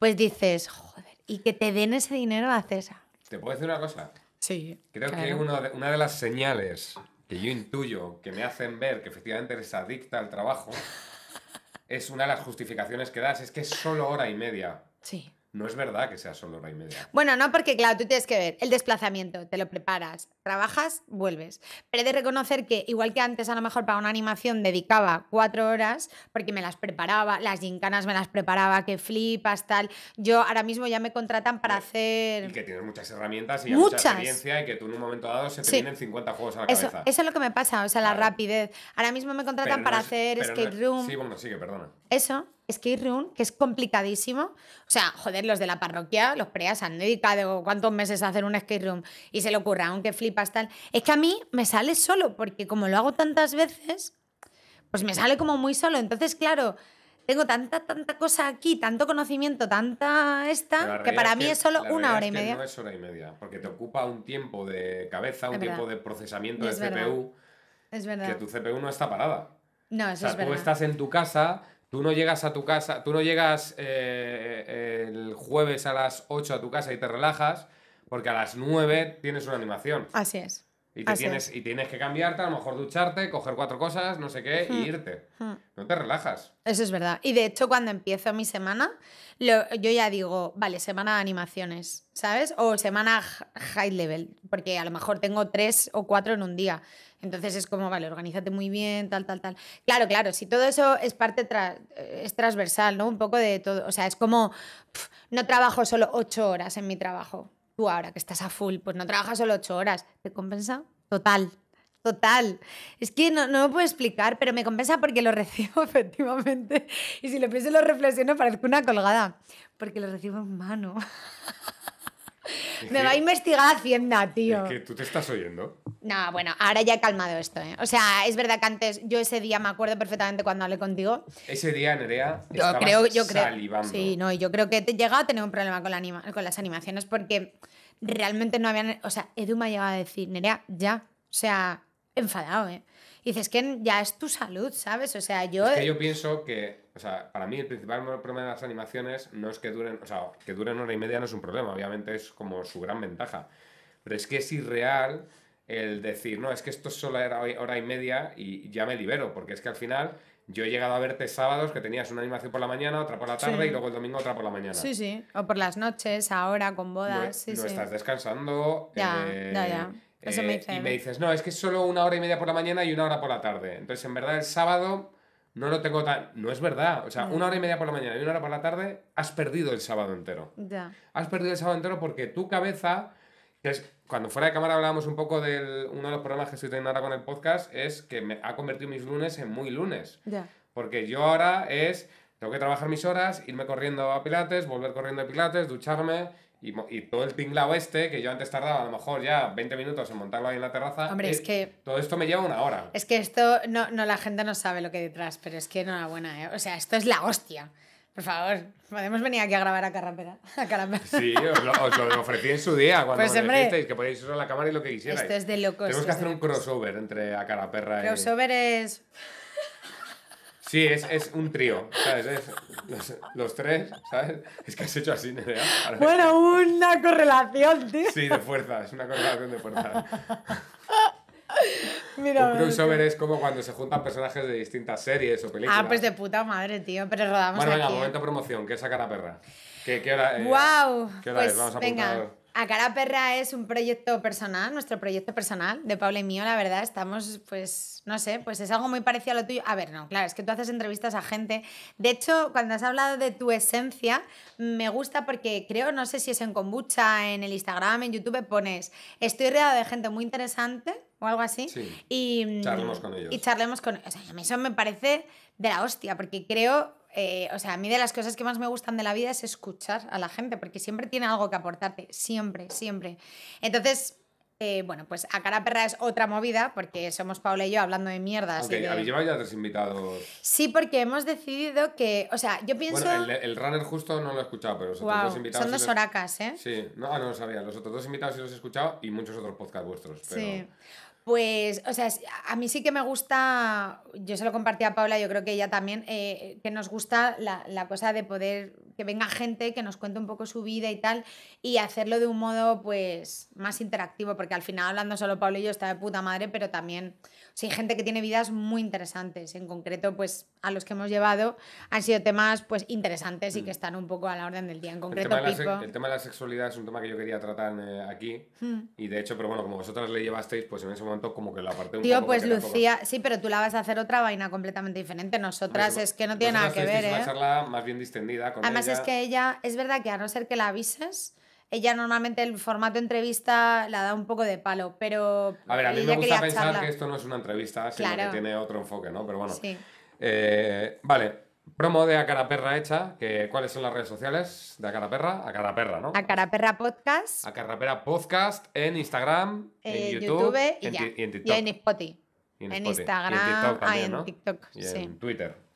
Speaker 2: pues dices, joder, y que te den ese dinero a César.
Speaker 1: ¿Te puedo decir una cosa? Sí. Creo que una de, una de las señales que yo intuyo que me hacen ver que efectivamente eres adicta al trabajo *laughs* es una de las justificaciones que das, es que es solo hora y media. Sí. No es verdad que sea solo hora y media.
Speaker 2: Bueno, no, porque claro, tú tienes que ver el desplazamiento, te lo preparas, trabajas, vuelves. Pero he de reconocer que, igual que antes, a lo mejor para una animación dedicaba cuatro horas, porque me las preparaba, las gincanas me las preparaba, que flipas, tal. Yo ahora mismo ya me contratan para hacer. Y
Speaker 1: que tienes muchas herramientas y mucha experiencia, y que tú en un momento dado se te vienen 50 juegos a la cabeza. Eso es lo
Speaker 2: que me pasa, o sea, la rapidez. Ahora mismo me contratan para hacer skate room. Sí,
Speaker 1: bueno, sigue, perdona.
Speaker 2: Eso skate room, que es complicadísimo. O sea, joder, los de la parroquia, los preas, han dedicado cuántos meses a hacer un skate room y se le ocurra, aunque flipas tal. Es que a mí me sale solo, porque como lo hago tantas veces, pues me sale como muy solo. Entonces, claro, tengo tanta, tanta cosa aquí, tanto conocimiento, tanta esta, que para mí es, solo una hora y media. No
Speaker 1: es hora y media, porque te ocupa un tiempo de cabeza, un tiempo de procesamiento de CPU. Es Que tu CPU no está parada.
Speaker 2: No, eso es verdad. tú
Speaker 1: estás en tu casa Tú no llegas a tu casa, tú no llegas eh, eh, el jueves a las 8 a tu casa y te relajas, porque a las 9 tienes una animación. Así es. Y, tienes, y tienes que cambiarte, a lo mejor ducharte, coger cuatro cosas, no sé qué, y hmm. irte. Hmm. No te relajas.
Speaker 2: Eso es verdad. Y de hecho, cuando empiezo mi semana, yo ya digo, vale, semana de animaciones, ¿sabes? O semana high level, porque a lo mejor tengo tres o cuatro en un día. Entonces es como, vale, organízate muy bien, tal, tal, tal. Claro, claro, si todo eso es parte, eh, es transversal, ¿no? Un poco de todo. O sea, es como, no trabajo solo ocho horas en mi trabajo ahora que estás a full, pues no trabajas solo ocho horas, ¿te compensa? Total. Total. Es que no, no me puedo explicar, pero me compensa porque lo *laughs* recibo efectivamente. Y si lo pienso y lo reflexiono, parezco una colgada. Porque lo recibo en mano. *laughs* Me va a investigar Hacienda, tío. Es
Speaker 1: que tú te estás oyendo.
Speaker 2: No, bueno, ahora ya he calmado esto, ¿eh? O sea, es verdad que antes, yo ese día me acuerdo perfectamente cuando hablé contigo.
Speaker 1: Ese día, Nerea, yo creo, yo Sí,
Speaker 2: no, yo creo que he llegado a tener un problema con, las animaciones porque realmente no habían. O sea, Edu me ha llegado a decir, Nerea, ya. O sea, enfadado, ¿eh? Y dices que ya es tu salud, ¿sabes? O sea, yo. Es que yo
Speaker 1: pienso que o sea, para mí el principal problema de las animaciones no es que duren, o sea, que duren hora y media no es un problema, obviamente es como su gran ventaja. Pero es que es irreal el decir, no, es que esto solo era hora y media y ya me libero, porque es que al final yo he llegado a verte sábados que tenías una animación por la mañana, otra por la tarde y luego el domingo otra por la mañana. Sí,
Speaker 2: sí. O por las noches, ahora con bodas. E- no, sí, estás
Speaker 1: descansando. Ya, eh, ya, ya. Eso eh, me dice. Y me dices, no, es que es solo una hora y media por la mañana y una hora por la tarde. Entonces, en verdad, el sábado no lo tengo tan. No es verdad. O sea, una hora y media por la mañana y una hora por la tarde, has perdido el sábado entero. Ya. Has perdido el sábado entero porque tu cabeza. Es, cuando fuera de cámara hablábamos un poco de uno de los problemas que estoy teniendo ahora con el podcast, es que me ha convertido mis lunes en muy lunes. Porque yo ahora es. Tengo que trabajar mis horas, irme corriendo a Pilates, volver corriendo a Pilates, ducharme, y, y, todo el tinglao este, que yo antes tardaba a lo mejor ya 20 minutos en montarlo ahí en la terraza. Hombre, eh, es que. Todo esto me lleva una hora.
Speaker 2: Es que esto. No, no, la gente no sabe lo que hay detrás, pero es que enhorabuena, ¿eh? O sea, esto es la hostia. Por favor, podemos venir aquí a grabar a Carapera. A
Speaker 1: Sí, os lo, ofrecí en su día cuando pues me dijisteis que podéis en la cámara y lo que quisierais. Esto es
Speaker 2: de locos. Tenemos que hacer
Speaker 1: un crossover entre a Caraperra y. Crossover es. Sí, es, es un trío, ¿sabes? los, tres, ¿sabes? Es que has hecho así, Nerea. ¿no?
Speaker 2: Bueno, una correlación, tío. Sí,
Speaker 1: de fuerzas, una correlación de fuerzas.
Speaker 2: Mira, un crossover
Speaker 1: es como cuando se juntan personajes de distintas series o películas. Ah, pues
Speaker 2: de puta madre, tío, pero rodamos Bueno, venga, ¿eh? momento
Speaker 1: promoción, que saca la perra. Eh, ¿Qué, wow, pues Vamos a apuntar... Venga.
Speaker 2: A Cara Perra es un proyecto personal, nuestro proyecto personal de Pablo y mío, la verdad, estamos, pues, no sé, pues es algo muy parecido a lo tuyo. A ver, no, claro, es que tú haces entrevistas a gente. De hecho, cuando has hablado de tu esencia, me gusta porque creo, no sé si es en kombucha, en el Instagram, en YouTube, pones, estoy rodeado de gente muy interesante o algo así. y charlemos con ellos. Y charlemos con O sea, a mí eso me parece de la hostia, porque creo eh, o sea, a mí de las cosas que más me gustan de la vida es escuchar a la gente, porque siempre tiene algo que aportarte, siempre, siempre. Entonces, eh, bueno, pues a cara perra es otra movida, porque somos Paula y yo hablando de mierdas. Ok, ¿Habéis llevado
Speaker 1: ya tres invitados?
Speaker 2: Sí, porque hemos decidido que, o sea, yo pienso... Bueno,
Speaker 1: el, runner justo no lo he escuchado, pero los otros dos invitados... Son dos
Speaker 2: oracas, ¿eh?
Speaker 1: Sí, no, ah, no lo sabía, los otros dos invitados sí los he escuchado y muchos otros podcasts vuestros, Sí.
Speaker 2: Pues, o sea, a mí sí que me gusta, yo se lo compartí a Paula, yo creo que ella también, eh, que nos gusta la, cosa de poder, que venga gente, que nos cuente un poco su vida y tal, y hacerlo de un modo, pues, más interactivo, porque al final hablando solo Paula y yo está de puta madre, pero también sí, gente que tiene vidas muy interesantes. En concreto, pues a los que hemos llevado han sido temas pues interesantes y que mm. están un poco a la orden del día. En concreto, el
Speaker 1: tema, de la sexualidad es un tema que yo quería tratar eh, aquí. Mm. Y de hecho, pero bueno, como vosotras le llevasteis, pues en ese momento como que la parte un Tío, pues Lucía,
Speaker 2: sí, pero tú la vas a hacer otra vaina completamente diferente. Nosotras es que no tiene nada que ver. Es ¿eh?
Speaker 1: más bien distendida. Además, es que
Speaker 2: ella, es verdad que a no ser que la avises ella normalmente el formato entrevista la da un poco de palo, pero... A ver, a mí me gusta pensar que esto
Speaker 1: no es una entrevista, sino que tiene otro enfoque, ¿no? Pero bueno. Eh, vale, Promo de A Perra hecha. Que, ¿Cuáles son las redes sociales de Acaraperra? Cara Perra? A Perra, ¿no? A Perra Podcast. A Perra Podcast en Instagram, en eh, YouTube, y, en TikTok. Y en Spotify. en, Instagram, en
Speaker 2: TikTok, sí. en
Speaker 1: Twitter.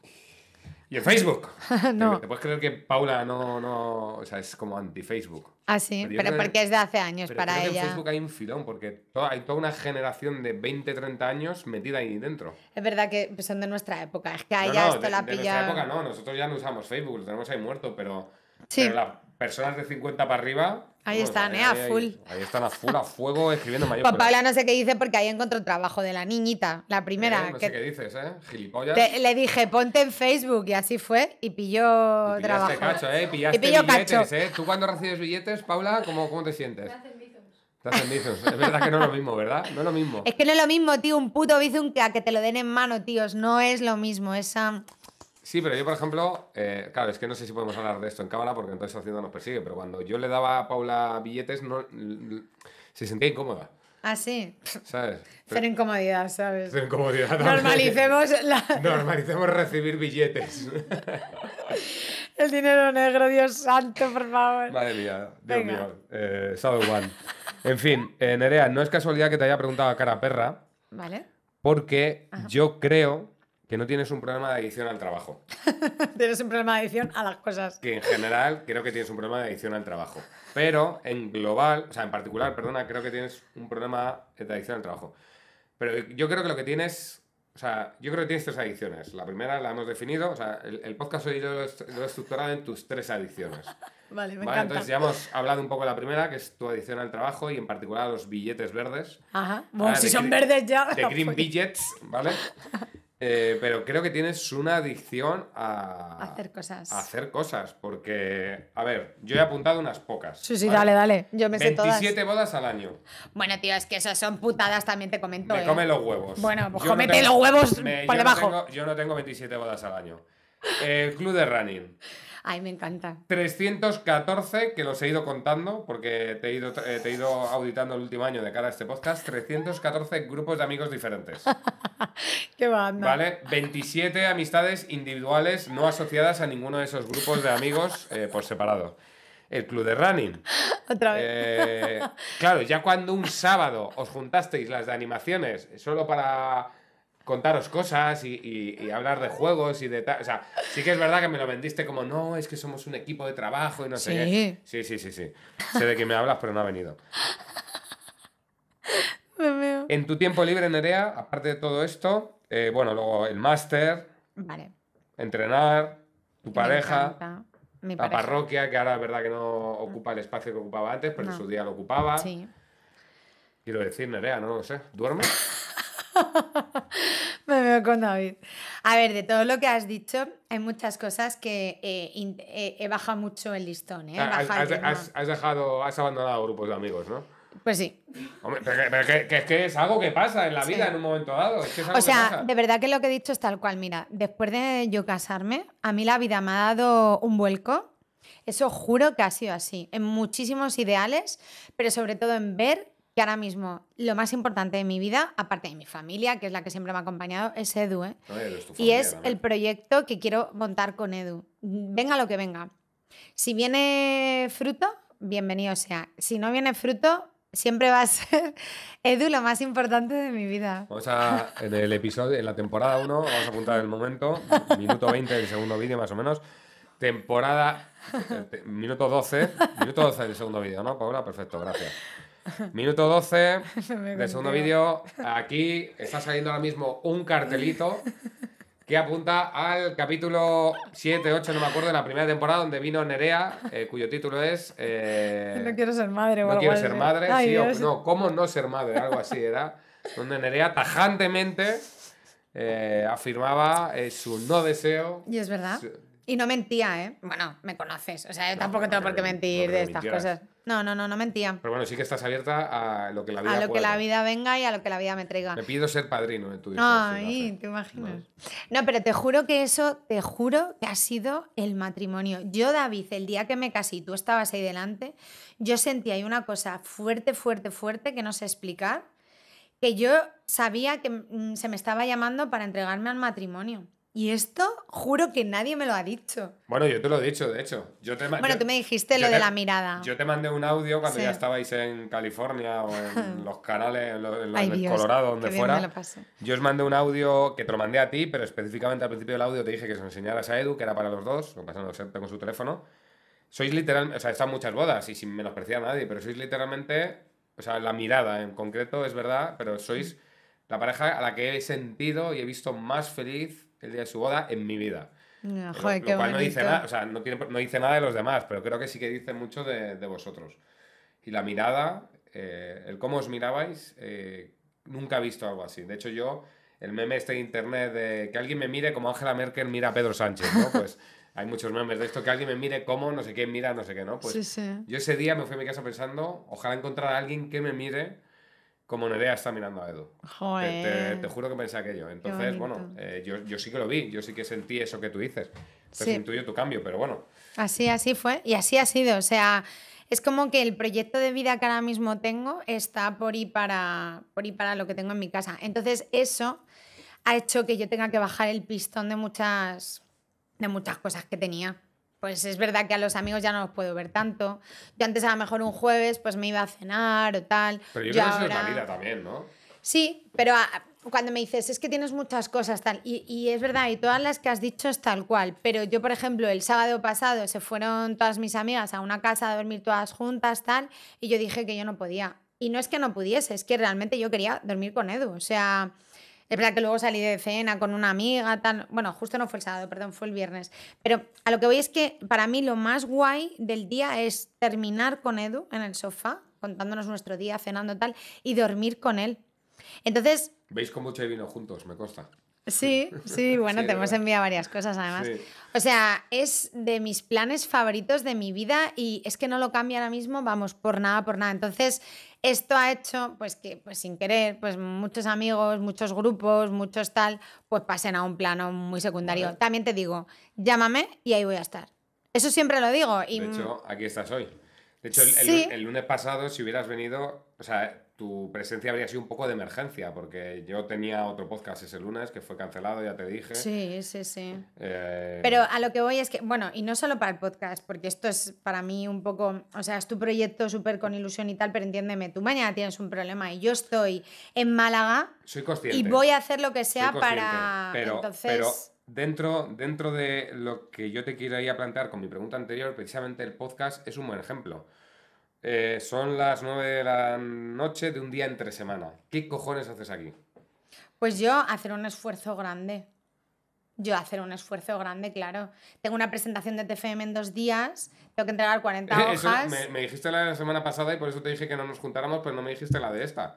Speaker 1: ¿Y Facebook? *laughs* no. ¿Te puedes creer que Paula no, no o sea, es como anti-Facebook?
Speaker 2: Ah, sí, pero, porque es de hace años para creo ella. Que en Facebook
Speaker 1: hay un filón, porque hay toda una generación de 20, 30 años metida ahí dentro.
Speaker 2: Es verdad que pues, son de nuestra época, es que a esto la no, En nuestra época no,
Speaker 1: nosotros ya no usamos Facebook, lo tenemos ahí muerto, pero, sí. pero la, personas de 50 para arriba. Ahí pues, están, ¿eh? A full. Ahí, están a full, a fuego, *laughs* escribiendo mayor. Papá Paula
Speaker 2: no sé qué dice porque ahí encontró trabajo de la niñita, la primera. Eh, no sé qué
Speaker 1: dices, ¿eh? Gilipollas. le
Speaker 2: dije, ponte en Facebook y así fue y pilló y trabajo. Cacho, ¿eh? Pillaste y pilló billetes,
Speaker 1: cacho. ¿eh? ¿Tú cuando recibes billetes, Paula, cómo, cómo te sientes? es verdad que no es lo mismo, ¿verdad? No es lo mismo.
Speaker 2: Es que no es lo mismo, tío, un puto bizum que a que te lo den en mano, tíos. No es lo mismo. Esa.
Speaker 1: Sí, pero yo, por ejemplo, eh, claro, es que no sé si podemos hablar de esto en cámara porque entonces Hacienda nos persigue, pero cuando yo le daba a Paula billetes, no, se sentía incómoda. Ah, sí. ¿Sabes? Ser
Speaker 2: incomodidad, ¿sabes? Ser incomodidad. Normalicemos *laughs* la... Normalicemos
Speaker 1: recibir billetes.
Speaker 2: *laughs* El dinero negro, Dios santo, por favor. Madre
Speaker 1: mía, Dios mío. Eh, En fin, eh, Nerea, no es casualidad que te haya preguntado a cara perra. Vale. Porque yo creo que no tienes un problema de adicción al trabajo.
Speaker 2: *laughs* tienes un problema de adicción a las cosas.
Speaker 1: Que en general creo que tienes un problema de adicción al trabajo. Pero en global, o sea, en particular, perdona, creo que tienes un problema de adicción al trabajo. Pero yo creo que lo que tienes, o sea, yo creo que tienes tres adicciones. La primera la hemos definido, o sea, el, podcast hoy lo, he estructurado en tus tres adicciones. *laughs* vale, me encanta. Entonces ya hemos hablado un poco de la primera, que es tu adicción al trabajo y en particular los billetes verdes.
Speaker 2: Ajá, ah, bueno, si son verdes ya... De *laughs* green pues.
Speaker 1: billets, ¿vale? Eh, pero creo que tienes una adicción a...
Speaker 2: hacer cosas. hacer
Speaker 1: cosas, porque, a ver, yo he apuntado unas pocas. Sí, sí, dale,
Speaker 2: dale. Yo me 27 27
Speaker 1: bodas al año.
Speaker 2: Bueno, tío, es que esas son putadas, también te comento. Me ¿eh? come los huevos. Bueno, pues cómete los huevos por debajo.
Speaker 1: yo no tengo 27 bodas al año. El club de running.
Speaker 2: Ay, me encanta.
Speaker 1: 314, que los he ido contando porque te he ido, eh, he ido auditando el último año de cara a este podcast. 314 grupos de amigos diferentes. *laughs*
Speaker 2: ¡Qué banda! ¿Vale?
Speaker 1: 27 amistades individuales no asociadas a ninguno de esos grupos de amigos eh, por separado el club de running. *laughs* Otra vez. Eh, claro, ya cuando un sábado os juntasteis las de animaciones solo para contaros cosas y, hablar de juegos y de tal. O sea, sí que es verdad que me lo vendiste como, no, es que somos un equipo de trabajo y no sé Sí, sí, sí, sí. Sé de qué me hablas, pero no ha venido. *laughs* En tu tiempo libre, Nerea, aparte de todo esto, eh, bueno, luego el máster. Vale. Entrenar, tu pareja.
Speaker 2: la parroquia,
Speaker 1: que ahora es verdad que no ocupa el espacio que ocupaba antes, pero en su día lo ocupaba. Sí. Quiero decir, Nerea, no lo sé. ¿Duermes?
Speaker 2: *laughs* David. A ver, de todo lo que has dicho, hay muchas cosas que eh, eh, he bajado mucho el listón. Eh, ah, has,
Speaker 1: dejado, has abandonado grupos de amigos, ¿no? Pues sí. pero, que, que, que, es algo que pasa en la vida en un momento dado. o sea, de
Speaker 2: verdad que lo que he dicho es tal cual. Mira, después de yo casarme, a mí la vida me ha dado un vuelco. Eso juro que ha sido así. En muchísimos ideales, pero sobre todo en ver que ahora mismo lo más importante de mi vida, aparte de mi familia, que es la que siempre me ha acompañado, es Edu. ¿eh? y es el proyecto que quiero montar con Edu. Venga lo que venga. Si viene fruto, bienvenido sea. Si no viene fruto, siempre va a ser *laughs* Edu lo más importante de mi vida.
Speaker 1: Vamos a, en el episodio, en la temporada 1, vamos a apuntar el momento, minuto 20 del segundo vídeo más o menos, temporada, eh, minuto 12, minuto 12 del segundo vídeo, ¿no, Paula? Perfecto, gracias. Minuto 12 *laughs* del segundo vídeo. Aquí está saliendo ahora mismo un cartelito *laughs* que apunta al capítulo 7, 8, no me acuerdo, de la primera temporada donde vino Nerea, eh, cuyo título es... Eh, no
Speaker 2: quiero ser madre. No quiero ser madre, sí, o, no,
Speaker 1: cómo no ser madre, algo así era. Donde Nerea tajantemente eh, afirmaba su no deseo.
Speaker 2: Y es verdad. Y no mentía, ¿eh? Bueno, me conoces, o sea, yo tampoco tengo por qué mentir de estas cosas. No, no, no, no mentía.
Speaker 1: Pero bueno, sí que estás abierta a lo que la vida A lo que la
Speaker 2: vida venga y a lo que la vida me traiga. Me
Speaker 1: pido ser padrino de tu hijo. Ay,
Speaker 2: te imaginas. No. pero te juro que eso, te juro que ha sido el matrimonio. Yo, David, el día que me casé, tú estabas ahí delante, yo sentía ahí una cosa fuerte, fuerte, fuerte que no sé explicar, que yo sabía que mm, se me estaba llamando para entregarme al matrimonio. Y esto, juro que nadie me lo ha dicho.
Speaker 1: Bueno, yo te lo he dicho, de hecho. Yo bueno, tú me
Speaker 2: dijiste lo de la mirada.
Speaker 1: Yo te mandé un audio cuando ya estabais en California o en *laughs* los canales, en, los, Colorado, donde fuera. Yo os mandé un audio que te lo mandé a ti, pero específicamente al principio del audio te dije que se lo enseñaras a Edu, que era para los dos, lo pasando es tengo su teléfono. Sois literalmente, o sea, están muchas bodas y sin menospreciar a nadie, pero sois literalmente, o sea, la mirada en concreto es verdad, pero sois la pareja a la que he sentido y he visto más feliz el día de su boda en mi vida. No, no dice, nada, de los demás, pero creo que sí que dice mucho de, vosotros. Y la mirada, eh, el cómo os mirabais, eh, nunca he visto algo así. De hecho, yo, el meme este de internet de que alguien me mire como Angela Merkel mira a Pedro Sánchez, ¿no? Pues *laughs* hay muchos memes de esto, que alguien me mire como no sé qué mira, no sé qué, ¿no? Pues yo ese día me fui a mi casa pensando, ojalá encontrar a alguien que me mire como Nerea está mirando a Edu. Te, juro que pensé aquello. Entonces, bueno, eh, yo, yo, sí que lo vi, yo sí que sentí eso que tú dices. Entonces intuyo tu cambio, pero bueno.
Speaker 2: Así, así fue. Y así ha sido. O sea, es como que el proyecto de vida que ahora mismo tengo está por ir para, por y para lo que tengo en mi casa. Entonces, eso ha hecho que yo tenga que bajar el pistón de muchas, de muchas cosas que tenía pues es verdad que a los amigos ya no los puedo ver tanto. Yo antes a lo mejor un jueves pues me iba a cenar o tal. Pero yo, creo es la vida también, ¿no? Sí, pero ah, cuando me dices, es que tienes muchas cosas, tal, y, y, es verdad, y todas las que has dicho es tal cual, pero yo, por ejemplo, el sábado pasado se fueron todas mis amigas a una casa a dormir todas juntas, tal, y yo dije que yo no podía. Y no es que no pudiese, es que realmente yo quería dormir con Edu, o sea, es verdad que luego salí de cena con una amiga, tan... bueno, justo no fue el sábado, perdón, fue el viernes. Pero a lo que voy es que para mí lo más guay del día es terminar con Edu en el sofá, contándonos nuestro día, cenando tal, y dormir con él. Entonces...
Speaker 1: ¿Veis cómo mucho vino juntos? Me consta.
Speaker 2: Sí, sí, *laughs* bueno, te hemos enviado varias cosas además. O sea, es de mis planes favoritos de mi vida y es que no lo cambia ahora mismo, vamos, por nada, por nada. Entonces, esto ha hecho pues que pues sin querer pues muchos amigos muchos grupos muchos tal pues pasen a un plano muy secundario también te digo llámame y ahí voy a estar eso siempre lo digo y de hecho
Speaker 1: mm. aquí estás hoy de hecho, el, lunes pasado, si hubieras venido, o sea, tu presencia habría sido un poco de emergencia, porque yo tenía otro podcast ese lunes que fue cancelado, ya te dije. Sí, sí, sí. Eh, pero
Speaker 2: a lo que voy es que, bueno, y no solo para el podcast, porque esto es para mí un poco, o sea, es tu proyecto súper con ilusión y tal, pero entiéndeme, tú mañana tienes un problema y yo estoy en Málaga.
Speaker 1: Soy consciente. Y voy a
Speaker 2: hacer lo que sea para... Entonces
Speaker 1: dentro, dentro de lo que yo te quería plantear con mi pregunta anterior, precisamente el podcast es un buen ejemplo. Eh, son las 9 de la noche de un día entre semana. ¿Qué cojones haces aquí?
Speaker 2: Pues yo hacer un esfuerzo grande. Yo hacer un esfuerzo grande, claro. Tengo una presentación de TFM en dos días, tengo que entregar 40 *laughs* hojas. me, me dijiste
Speaker 1: la de la semana pasada y por eso te dije que no nos juntáramos, pero no me dijiste la de esta.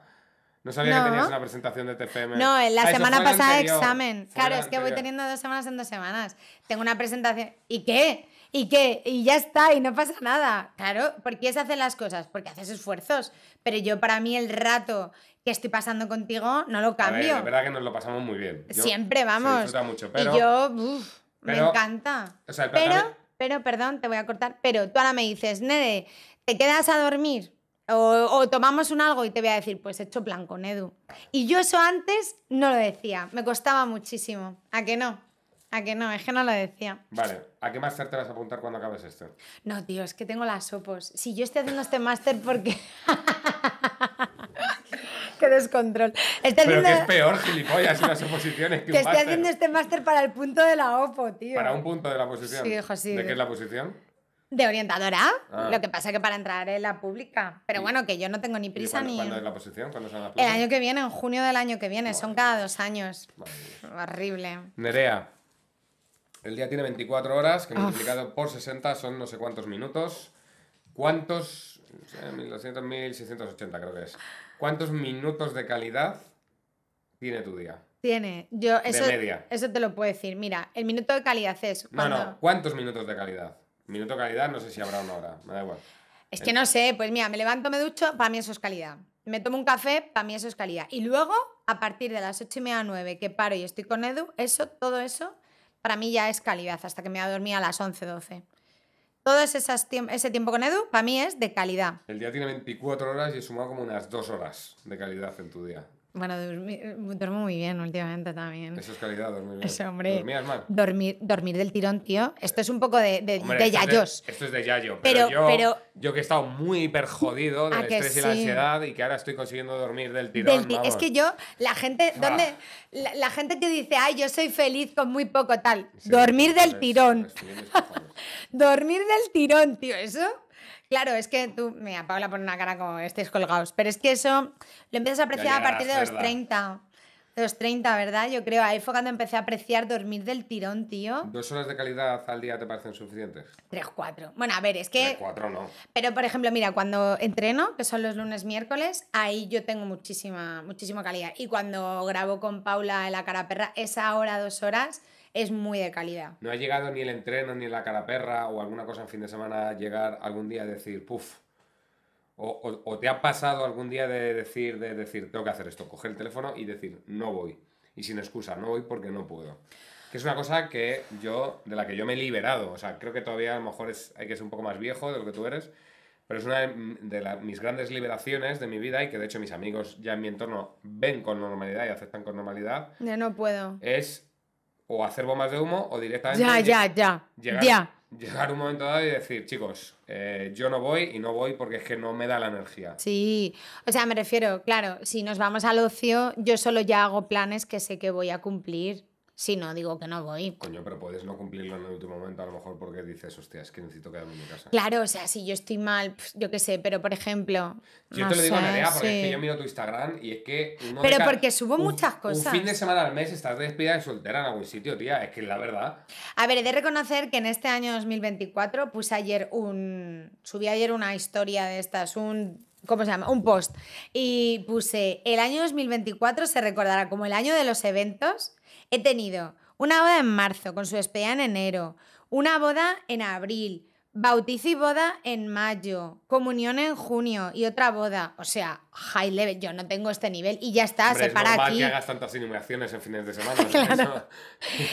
Speaker 1: No sabía que tenías una presentación de TFM. No, en la ah, semana pasada examen. Claro, es que voy teniendo
Speaker 2: dos semanas en dos semanas. Tengo una presentación. ¿Y qué? ¿Y qué? Y ya está, y no pasa nada. Claro, porque se hacen las cosas? Porque haces esfuerzos. Pero yo, para mí, el rato que estoy pasando contigo, no lo cambio. La verdad
Speaker 1: que nos lo pasamos muy bien. Siempre, vamos. Y yo, me
Speaker 2: encanta. O sea, pero, pero, perdón, te voy a cortar. Pero tú ahora me dices, Nede, ¿te quedas a dormir? O, tomamos un algo y te voy a decir, pues hecho plan con Edu. Y yo eso antes no lo decía, me costaba muchísimo. ¿A que no? ¿A que no? Es que no lo decía.
Speaker 1: Vale, ¿a qué máster te vas a apuntar cuando acabes esto?
Speaker 2: No, tío, es que tengo las opos Si yo estoy haciendo este máster porque... *laughs* qué descontrol. Pero haciendo... que es peor,
Speaker 1: gilipollas, las oposiciones que, que un estoy haciendo
Speaker 2: este máster para el punto de la OPO, tío. Para un punto de la posición. Sí, hijo, sí. ¿De qué es la posición? De orientadora. Ah. Lo que pasa es que para entrar en la pública. Pero bueno, que yo no tengo ni prisa ni. ¿Cuándo es la
Speaker 1: posición? El año que viene, en junio
Speaker 2: del año que viene. son cada dos años. Horrible.
Speaker 1: Nerea. El día tiene 24 horas, que multiplicado por 60 son no sé cuántos minutos. ¿Cuántos. No sé, 1200, 1680 creo que es. ¿Cuántos minutos de calidad tiene tu día?
Speaker 2: Tiene. Yo, eso, de media. Eso te lo puedo decir. Mira, el minuto de calidad es. Cuando... no.
Speaker 1: ¿Cuántos minutos de calidad? Minuto calidad, no sé si habrá una hora, me da igual. Es que no
Speaker 2: sé, pues mira, me levanto, me ducho, para mí eso es calidad. Me tomo un café, para mí eso es calidad. Y luego, a partir de las 8 y media, 9, que paro y estoy con Edu, eso, todo eso, para mí ya es calidad, hasta que me voy a dormir a las 11, 12. Todo esas ese tiempo con Edu, para mí es de calidad.
Speaker 1: El día tiene 24 horas y he sumado como unas dos horas de calidad en tu día.
Speaker 2: Bueno, eh, duermo muy bien últimamente también. Eso
Speaker 1: es calidad, dormir bien. Eso, hombre.
Speaker 2: Dormir, dormir del tirón, tío. Esto es un poco de, de, yayos.
Speaker 1: esto es de yayo. Pero, yo, que he estado muy hiper jodido *laughs* del estrés y la ansiedad y que ahora estoy consiguiendo dormir del tirón. es que yo,
Speaker 2: la gente, la, gente que dice, ay, yo soy feliz con muy poco tal. dormir del tirón. *laughs* dormir del tirón, tío. Eso Claro, es que tú, mira, Paula pone una cara como estáis colgados, pero es que eso lo empiezas a apreciar a partir de los 30. los 30, ¿verdad? Yo creo, ahí fue cuando empecé a apreciar dormir del tirón, tío.
Speaker 1: ¿Dos horas de calidad al día te parecen suficientes?
Speaker 2: Tres, cuatro. Bueno, a ver, es que... Tres, cuatro no. Pero, por ejemplo, mira, cuando entreno, que son los lunes, miércoles, ahí yo tengo muchísima, muchísima calidad. Y cuando grabo con Paula en la cara perra, esa hora, dos horas es muy de calidad.
Speaker 1: ¿No ha llegado ni el entreno, ni la caraperra o alguna cosa en fin de semana llegar algún día a decir, puff? O, te ha pasado algún día de decir, de decir, tengo que hacer esto, coger el teléfono y decir, no voy. Y sin excusa, no voy porque no puedo. Que es una cosa que yo, de la que yo me he liberado. O sea, creo que todavía a lo mejor es, hay que ser un poco más viejo de lo que tú eres. Pero es una de las mis grandes liberaciones de mi vida y que de hecho mis amigos ya en mi entorno ven con normalidad y aceptan con normalidad.
Speaker 2: Ya no puedo.
Speaker 1: Es o hacer bombas de humo o directamente. Ya, ya, Llegar, un momento dado y decir, chicos, eh, yo no voy y no voy porque es que no me da la energía.
Speaker 2: Sí, o sea, me refiero, claro, si nos vamos al ocio, yo solo ya hago planes que sé que voy a cumplir. Si no, digo que no voy.
Speaker 1: Coño, pero puedes no cumplirlo en el último momento, a lo mejor porque dices, hostia, es que necesito quedarme en mi casa.
Speaker 2: Claro, o sea, si yo estoy mal, pues, yo qué sé, pero por ejemplo. Yo te lo digo, Nerea, porque es que yo
Speaker 1: miro tu Instagram y es que. Uno pero porque subo muchas cosas. Un fin de semana al mes estás despedida y soltera en algún sitio, tía, es que la verdad.
Speaker 2: A ver, he de reconocer que en este año 2024 puse ayer un. Subí ayer una historia de estas, un ¿cómo se llama? Un post. Y puse, el año 2024 se recordará como el año de los eventos He tenido una boda en marzo con su despedida en enero, una boda en abril, Bautizo y boda en mayo, comunión en junio y otra boda. O sea, high level, yo no tengo este nivel y ya está, se es para normal aquí. que hagas
Speaker 1: tantas inhumaciones en fines de semana. *laughs* claro,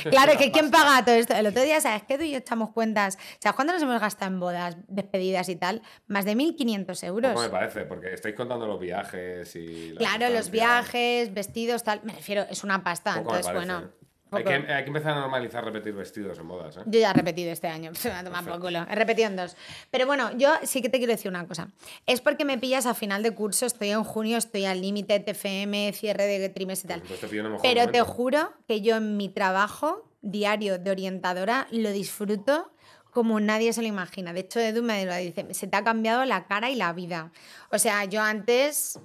Speaker 1: *laughs* claro que *laughs* ¿quién paga
Speaker 2: todo esto? El otro día, ¿sabes que Tú y yo estamos cuentas. ¿Sabes cuánto nos hemos gastado en bodas, despedidas y tal? Más de 1.500 euros. No me parece,
Speaker 1: porque estáis contando los viajes y. Claro, los
Speaker 2: viajes, vestidos, tal. Me refiero, es una pasta. entonces, bueno.
Speaker 1: Hay que, empezar a normalizar repetir vestidos en modas. ¿eh? Yo
Speaker 2: ya he repetido este año, *laughs* tampoco culo. he repetido en dos. Pero bueno, yo sí que te quiero decir una cosa. Es porque me pillas a final de curso, estoy en junio, estoy al límite, TFM, cierre de trimestre y
Speaker 1: tal. Pero te
Speaker 2: juro que yo en mi trabajo diario de orientadora lo disfruto como nadie se lo imagina. De hecho, Edu me lo dice, se te ha cambiado la cara y la vida. O sea, yo antes,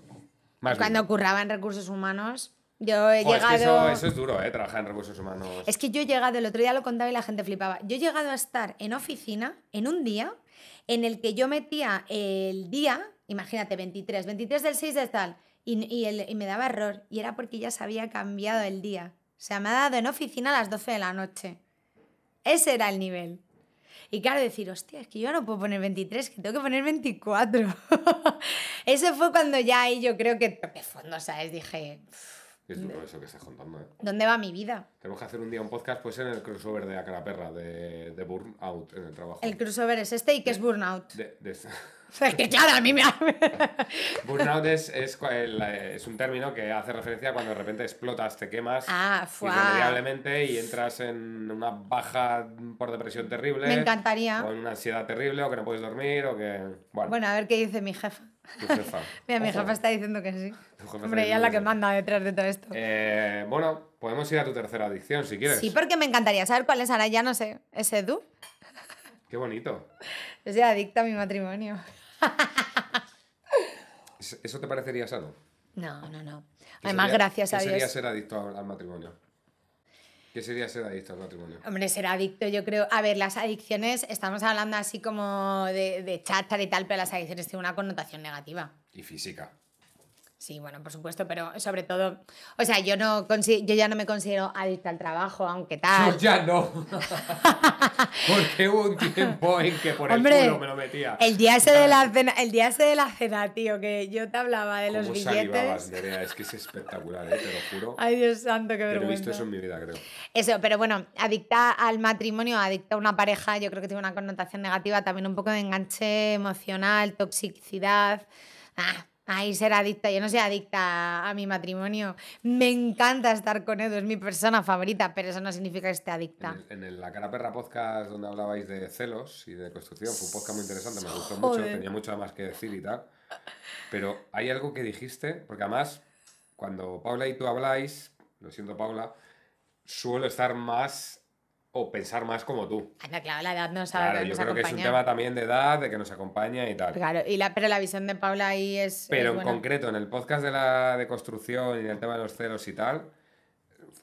Speaker 2: cuando ocurraba curraba en recursos humanos, yo he llegado. eso, es
Speaker 1: duro, ¿eh? Trabajar en recursos humanos.
Speaker 2: Es que yo he llegado, el otro día lo contaba y la gente flipaba. Yo he llegado a estar en oficina en un día en el que yo metía el día, imagínate, 23, 23 del 6 de tal, y, y, me daba error. Y era porque ya se había cambiado el día. O sea, me ha dado en oficina a las 12 de la noche. Ese era el nivel. Y claro, decir, hostia, es que yo no puedo poner 23, que tengo que poner 24. *laughs* Ese fue cuando ya ahí yo creo que toqué fondo, ¿sabes? Dije.
Speaker 1: ¿eh?
Speaker 2: ¿Dónde va mi vida?
Speaker 1: Tenemos que hacer un día un podcast, pues en el crossover de perra, de, de Burnout, en el trabajo. El
Speaker 2: crossover es este y que es Burnout. *laughs* que claro, a mí me.
Speaker 1: *laughs* burnout es, un término que hace referencia a cuando de repente explotas, te quemas ah, y entras en una baja por depresión terrible. Me encantaría. O una ansiedad terrible, o que no puedes dormir, o que. Bueno, bueno
Speaker 2: a ver qué dice mi jefa.
Speaker 1: *laughs* mi jefa está
Speaker 2: diciendo que sí.
Speaker 1: Hombre, ella es la que
Speaker 2: manda detrás de todo esto.
Speaker 1: Eh, bueno, podemos ir a tu tercera adicción si quieres. Sí,
Speaker 2: porque me encantaría saber cuál es ahora, ya no sé. ese Edu? Qué bonito. Es *laughs* adicto adicta a mi matrimonio.
Speaker 1: *laughs* ¿Eso te parecería sano?
Speaker 2: No, no, no. Además, gracias a ¿qué sería ser
Speaker 1: adicto al matrimonio? ¿Qué sería ser adicto al matrimonio?
Speaker 2: Hombre, ser adicto, yo creo. A ver, las adicciones, estamos hablando así como de, de y tal, pero las adicciones tienen una connotación negativa. Y física. Sí, bueno, por supuesto, pero sobre todo, o sea, yo no yo ya no me considero adicta al trabajo, aunque tal. *laughs* ya
Speaker 1: no. *laughs* Porque hubo un tiempo en que por el *laughs* culo me lo metía. El día
Speaker 2: ese de la ah. cena, el día ese de la cena, tío, que yo te hablaba de los billetes.
Speaker 1: Nerea? Es que es espectacular, ¿eh? te lo juro. *laughs*
Speaker 2: Ay, Dios santo, qué vergüenza. Pero he visto eso en mi vida, creo. Eso, pero bueno, adicta al matrimonio, adicta a una pareja, yo creo que tiene una connotación negativa, también un poco de enganche emocional, toxicidad. Ah, Ay, ser adicta, yo no soy adicta a mi matrimonio. Me encanta estar con Edu, es mi persona favorita, pero eso no significa que esté adicta.
Speaker 1: En, el, La Cara Perra podcast, donde hablabais de celos y de construcción, fue un podcast muy interesante, me gustó mucho, tenía mucho más que decir y tal. Pero hay algo que dijiste, porque además, cuando Paula y tú habláis, lo siento Paula, suelo estar más o pensar más como tú.
Speaker 2: claro, la edad nos, claro, yo creo que es un tema también
Speaker 1: de edad, de que nos acompaña y tal.
Speaker 2: Claro, y la, pero la visión de Paula ahí es... Pero en concreto, en
Speaker 1: el podcast de la deconstrucción y el tema de los celos y tal,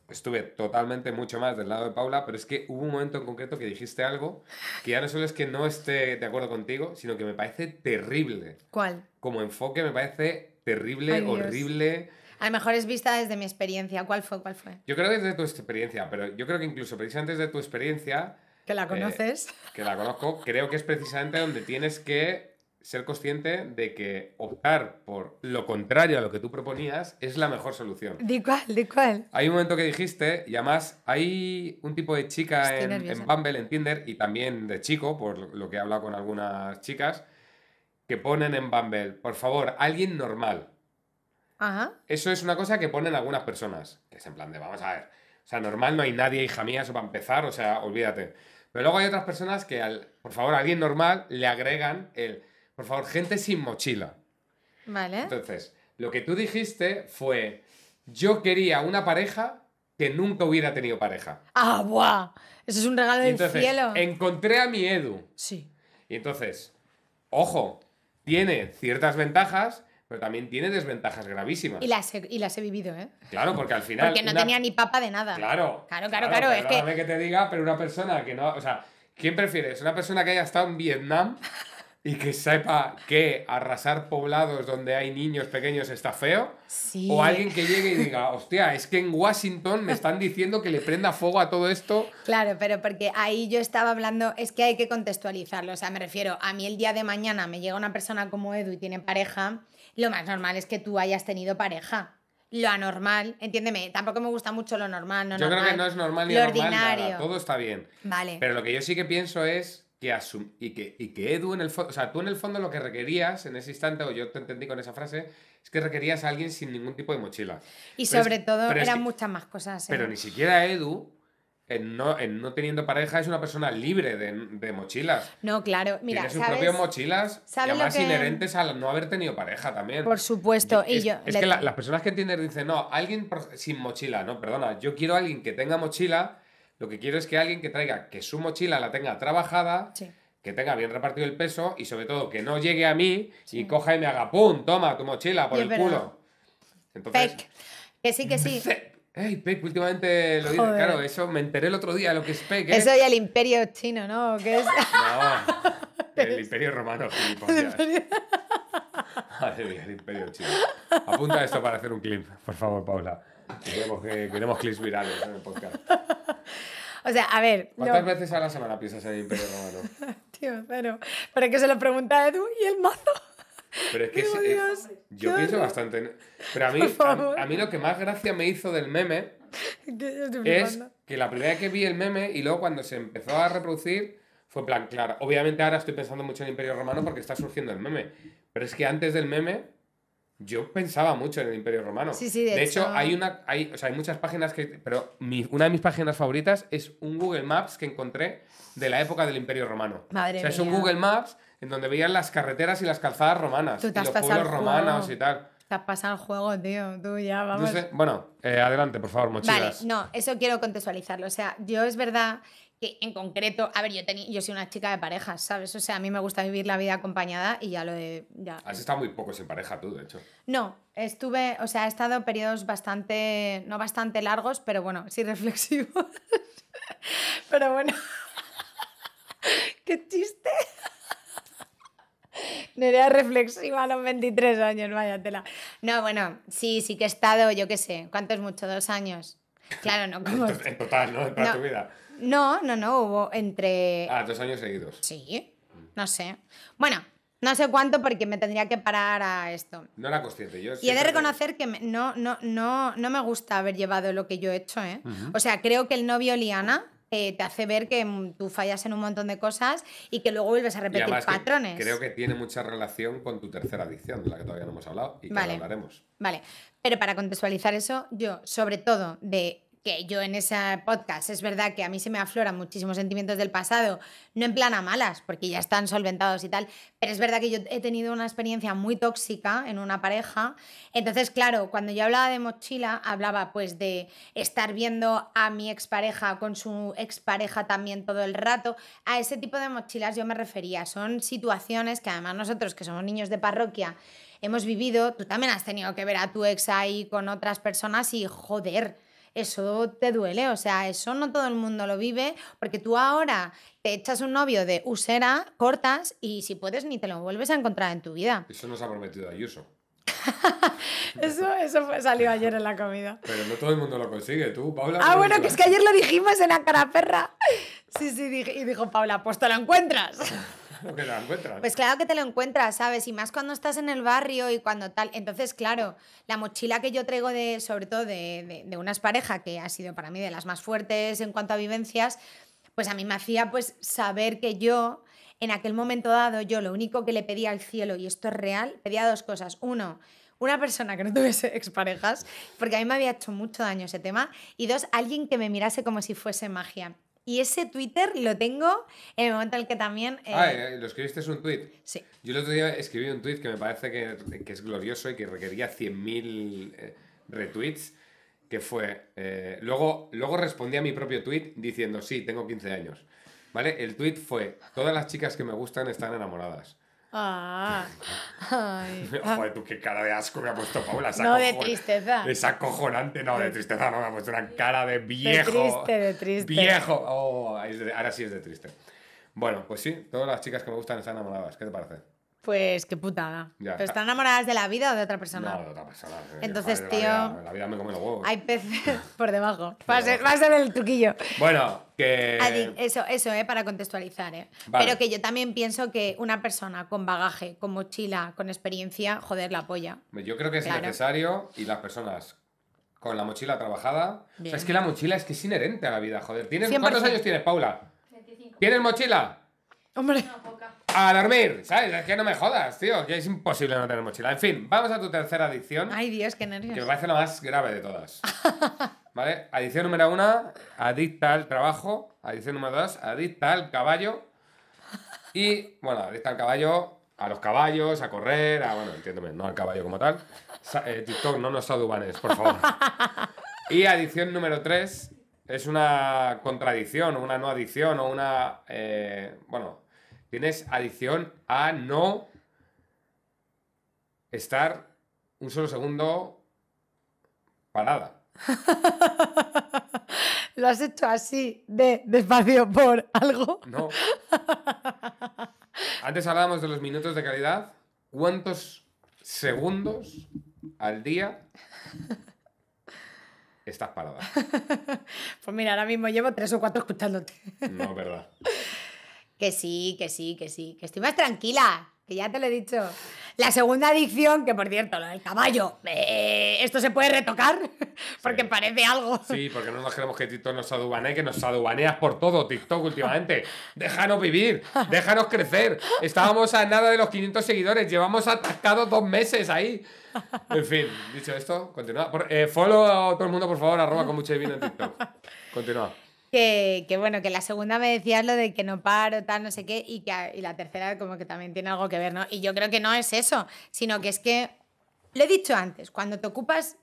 Speaker 1: estuve totalmente mucho más del lado de Paula, pero es que hubo un momento en concreto que dijiste algo que ya no solo es que no esté de acuerdo contigo, sino que me parece terrible. ¿Cuál? Como enfoque me parece terrible, horrible.
Speaker 2: A lo mejor es vista desde mi experiencia. ¿Cuál fue? ¿Cuál fue?
Speaker 1: Yo creo que desde tu experiencia, pero yo creo que incluso precisamente desde tu experiencia...
Speaker 2: Que la eh, conoces.
Speaker 1: que la conozco. creo que es precisamente donde tienes que ser consciente de que optar por lo contrario a lo que tú proponías es la mejor solución.
Speaker 2: ¿De cuál? ¿De cuál?
Speaker 1: Hay un momento que dijiste, y además hay un tipo de chica en, en, Bumble, en Tinder, y también de chico, por lo que he hablado con algunas chicas, que ponen en Bumble, por favor, alguien normal. Eso es una cosa que ponen algunas personas, que es en plan de, vamos a ver, o sea, normal no hay nadie, hija mía, eso para empezar, o sea, olvídate. Pero luego hay otras personas que, por favor, a alguien normal le agregan el, por favor, gente sin mochila. Vale. Entonces, lo que tú dijiste fue, yo quería una pareja que nunca hubiera tenido pareja.
Speaker 2: ¡Ah, buah! Eso es un regalo del cielo.
Speaker 1: Encontré a mi Edu. Sí. Y entonces, ojo, tiene ciertas ventajas, pero también tiene desventajas gravísimas. Y
Speaker 2: las he, y he vivido, ¿eh?
Speaker 1: Claro, porque al final. Porque no tenía
Speaker 2: ni papa de nada. Claro. Claro, claro, claro. es que...
Speaker 1: que te diga, pero una persona que no. O sea, ¿quién prefieres? ¿Una persona que haya estado en Vietnam y que sepa que arrasar poblados donde hay niños pequeños está feo? Sí. O alguien que llegue y diga, *laughs* hostia, es que en Washington me están diciendo que le prenda fuego a todo esto.
Speaker 2: Claro, pero porque ahí yo estaba hablando, es que hay que contextualizarlo. O sea, me refiero, a mí el día de mañana me llega una persona como Edu y tiene pareja lo más normal es que tú hayas tenido pareja. Lo anormal, entiéndeme, tampoco me gusta mucho lo normal. No yo creo que no es
Speaker 1: normal ni ordinario. todo está bien. Vale. Pero lo que yo sí que pienso es que asum y que, y que Edu en el fondo, o sea, tú en el fondo lo que requerías en ese instante, o yo te entendí con esa frase, es que requerías a alguien sin ningún tipo de mochila.
Speaker 2: Y sobre todo eran muchas más cosas. Pero ¿eh? ni
Speaker 1: siquiera Edu en no, en no, teniendo pareja es una persona libre de, de mochilas.
Speaker 2: No, claro, mira. Tiene sus propias
Speaker 1: mochilas y además inherentes al no haber tenido pareja también. Por supuesto.
Speaker 2: Y, yo, es que las
Speaker 1: personas que entienden dicen, no, alguien sin mochila, no, perdona, yo quiero a alguien que tenga mochila, lo que quiero es que alguien que traiga, que su mochila la tenga trabajada. Que tenga bien repartido el peso y sobre todo que no llegue a mí y coja y me haga ¡pum! Toma tu mochila por el culo. Entonces, Fake. Que sí, que sí. *laughs* Ey, Peck, últimamente lo dije. Claro, eso me enteré el otro día, lo que es Peck. Eso ¿eh? ya el
Speaker 2: imperio chino, ¿no? ¿Qué es? *laughs* No,
Speaker 1: *laughs* el imperio romano. *laughs* Madre mía, el imperio chino. Apunta esto para hacer un clip, por favor, Paula. Queremos, queremos clips virales en el podcast.
Speaker 2: O sea, a ver. ¿Cuántas
Speaker 1: veces a la semana piensas en el Imperio Romano?
Speaker 2: Tío, pero. ¿Para qué se lo pregunta tú y el mazo?
Speaker 1: Pero es que yo pienso bastante en... Pero a mí, a, mí lo que más gracia me hizo del meme *laughs* es que la primera vez que vi el meme y luego cuando se empezó a reproducir fue plan, claro, obviamente ahora estoy pensando mucho en el Imperio Romano porque está surgiendo el meme. Pero es que antes del meme yo pensaba mucho en el Imperio Romano. Sí, sí, de, hecho, hay, una, hay, muchas páginas que... Pero una de mis páginas favoritas es un Google Maps que encontré de la época del Imperio Romano.
Speaker 2: Madre es un Google
Speaker 1: Maps en donde veían las carreteras y las calzadas romanas, y los pueblos romanos y tal.
Speaker 2: Te has pasado el juego, tío. Tú ya, vamos. Sé,
Speaker 1: bueno, eh, adelante, por favor, mochilas. Vale,
Speaker 2: no, eso quiero contextualizarlo. O sea, yo es verdad que en concreto, a ver, yo, tenía yo soy una chica de parejas, ¿sabes? O sea, a mí me gusta vivir la vida acompañada y ya lo de... Ya. Has estado
Speaker 1: muy poco sin pareja tú, de hecho.
Speaker 2: No, estuve, o sea, he estado periodos bastante, no bastante largos, pero bueno, sí *laughs* reflexivos. pero bueno, *laughs* qué chiste. Nerea reflexiva a los 23 años, vaya tela. No, bueno, sí, sí que he estado, yo qué sé, ¿cuánto es mucho? ¿Dos años? Claro, no como... *laughs*
Speaker 1: En total, ¿no? En tu vida.
Speaker 2: No, no, no, hubo entre...
Speaker 1: Ah, dos años seguidos. Sí,
Speaker 2: no sé. Bueno, no sé cuánto porque me tendría que parar a esto.
Speaker 1: No la consciente, yo. Y he de reconocer
Speaker 2: que no, no, no, no me gusta haber llevado lo que yo he hecho, ¿eh? O sea, creo que el novio Liana eh, te hace ver que mm, tú fallas en un montón de cosas y que luego vuelves a repetir patrones. creo
Speaker 1: que tiene mucha relación con tu tercera adicción, de la que todavía no hemos hablado y que vale. hablaremos.
Speaker 2: Vale, pero para contextualizar eso, yo sobre todo de que yo en ese podcast es verdad que a mí se me afloran muchísimos sentimientos del pasado, no en plan a malas, porque ya están solventados y tal, pero es verdad que yo he tenido una experiencia muy tóxica en una pareja. Entonces, claro, cuando yo hablaba de mochila, hablaba pues de estar viendo a mi expareja con su expareja también todo el rato. A ese tipo de mochilas yo me refería. Son situaciones que además nosotros que somos niños de parroquia, hemos vivido, tú también has tenido que ver a tu ex ahí con otras personas y joder, eso te duele, o sea, eso no todo el mundo lo vive, porque tú ahora te echas un novio de usera, cortas y si puedes ni te lo vuelves a encontrar en tu vida.
Speaker 1: Eso nos ha prometido Ayuso.
Speaker 2: *laughs* eso, eso salió ayer en la comida.
Speaker 1: Pero no todo el mundo lo consigue, tú, Paula. Ah, bueno, que es que
Speaker 2: ayer lo dijimos en la cara perra. Sí, sí, y dijo Paula, pues te lo encuentras. *laughs*
Speaker 1: *laughs* Pues
Speaker 2: claro que te lo encuentras, ¿sabes? Y más cuando estás en el barrio y cuando tal. Entonces, claro, la mochila que yo traigo de, sobre todo de, unas parejas que ha sido para mí de las más fuertes en cuanto a vivencias, pues a mí me hacía pues saber que yo, en aquel momento dado, yo lo único que le pedía al cielo, y esto es real, pedía dos cosas. Uno, una persona que no tuviese *laughs* exparejas, porque a mí me había hecho mucho daño ese tema, y dos, alguien que me mirase como si fuese magia. Y ese Twitter lo tengo en el momento en el que también. Eh, ah, eh,
Speaker 1: ¿lo escribiste es un tweet? Sí. Yo el otro día escribí un tweet que me parece que, es glorioso y que requería 100.000 eh, retweets. Que fue. luego, luego respondí a mi propio tweet diciendo: Sí, tengo 15 años. ¿Vale? El tweet fue: Todas las chicas que me gustan están enamoradas.
Speaker 2: Ah. Ay.
Speaker 1: *laughs* Joder, tú qué cara de asco me ha puesto Paula. no de
Speaker 2: tristeza.
Speaker 1: Es acojonante, no, de tristeza no me ha puesto una cara de viejo. De triste,
Speaker 2: de triste. Viejo.
Speaker 1: Oh, ahora sí es de triste. Bueno, pues sí, todas las chicas que me gustan están enamoradas. ¿Qué te parece?
Speaker 2: Pues qué putada. están enamoradas de la vida o de otra persona?
Speaker 1: Entonces, tío. La vida, me come los huevos.
Speaker 2: Hay peces *laughs* por debajo. Va a, ser, el truquillo.
Speaker 1: Bueno, que.
Speaker 2: eso, eso, eh, para contextualizar, eh. Pero que yo también pienso que una persona con bagaje, con mochila, con experiencia, joder, la apoya
Speaker 1: Yo creo que es necesario y las personas con la mochila trabajada. es que la mochila es que es inherente a la vida, joder. ¿Tienes, ¿Cuántos años tienes, Paula? ¿Tienes mochila? Hombre a dormir, ¿sabes? Es que no me jodas, tío, es imposible no tener mochila. En fin, vamos a tu tercera adicción.
Speaker 2: Ay, Dios, qué nervios. Que me
Speaker 1: parece la más grave de todas. *laughs* ¿Vale? Adicción número una, adicta al trabajo. Adicción número dos, adicta al caballo. Y, bueno, adicta al caballo, a los caballos, a correr, a, bueno, entiéndeme, no al caballo como tal. Eh, TikTok, no nos adubanes por favor. *laughs* Y adicción número tres es una contradicción, una no adicción o una, eh, bueno, Tienes adicción a no estar un solo segundo parada. *laughs*
Speaker 2: ¿Lo has hecho así, de despacio, por algo?
Speaker 1: No. Antes hablábamos de los minutos de calidad. ¿Cuántos segundos al día *laughs* estás parada?
Speaker 2: Pues mira, ahora mismo llevo tres o cuatro escuchándote.
Speaker 1: No, verdad. *laughs*
Speaker 2: Que sí, que sí, que sí, que estoy más tranquila, que ya te lo he dicho. La segunda adicción, que por cierto, el caballo, eh, esto se puede retocar *laughs* porque parece
Speaker 1: algo. Sí, porque no nos queremos que TikTok nos adubanee, que nos adubaneas por todo TikTok últimamente. Déjanos vivir, déjanos crecer. Estábamos a nada de los 500 seguidores, llevamos atascados dos meses ahí. En fin, dicho esto, continúa. Eh, follow a todo el mundo, por favor, arroba con mucho divino en TikTok. Continúa.
Speaker 2: Que, bueno, que la segunda me decías lo de que no paro, tal, no sé qué, y, que, y la tercera como que también tiene algo que ver, ¿no? Y yo creo que no es eso, sino que es que, lo he dicho antes, cuando te ocupas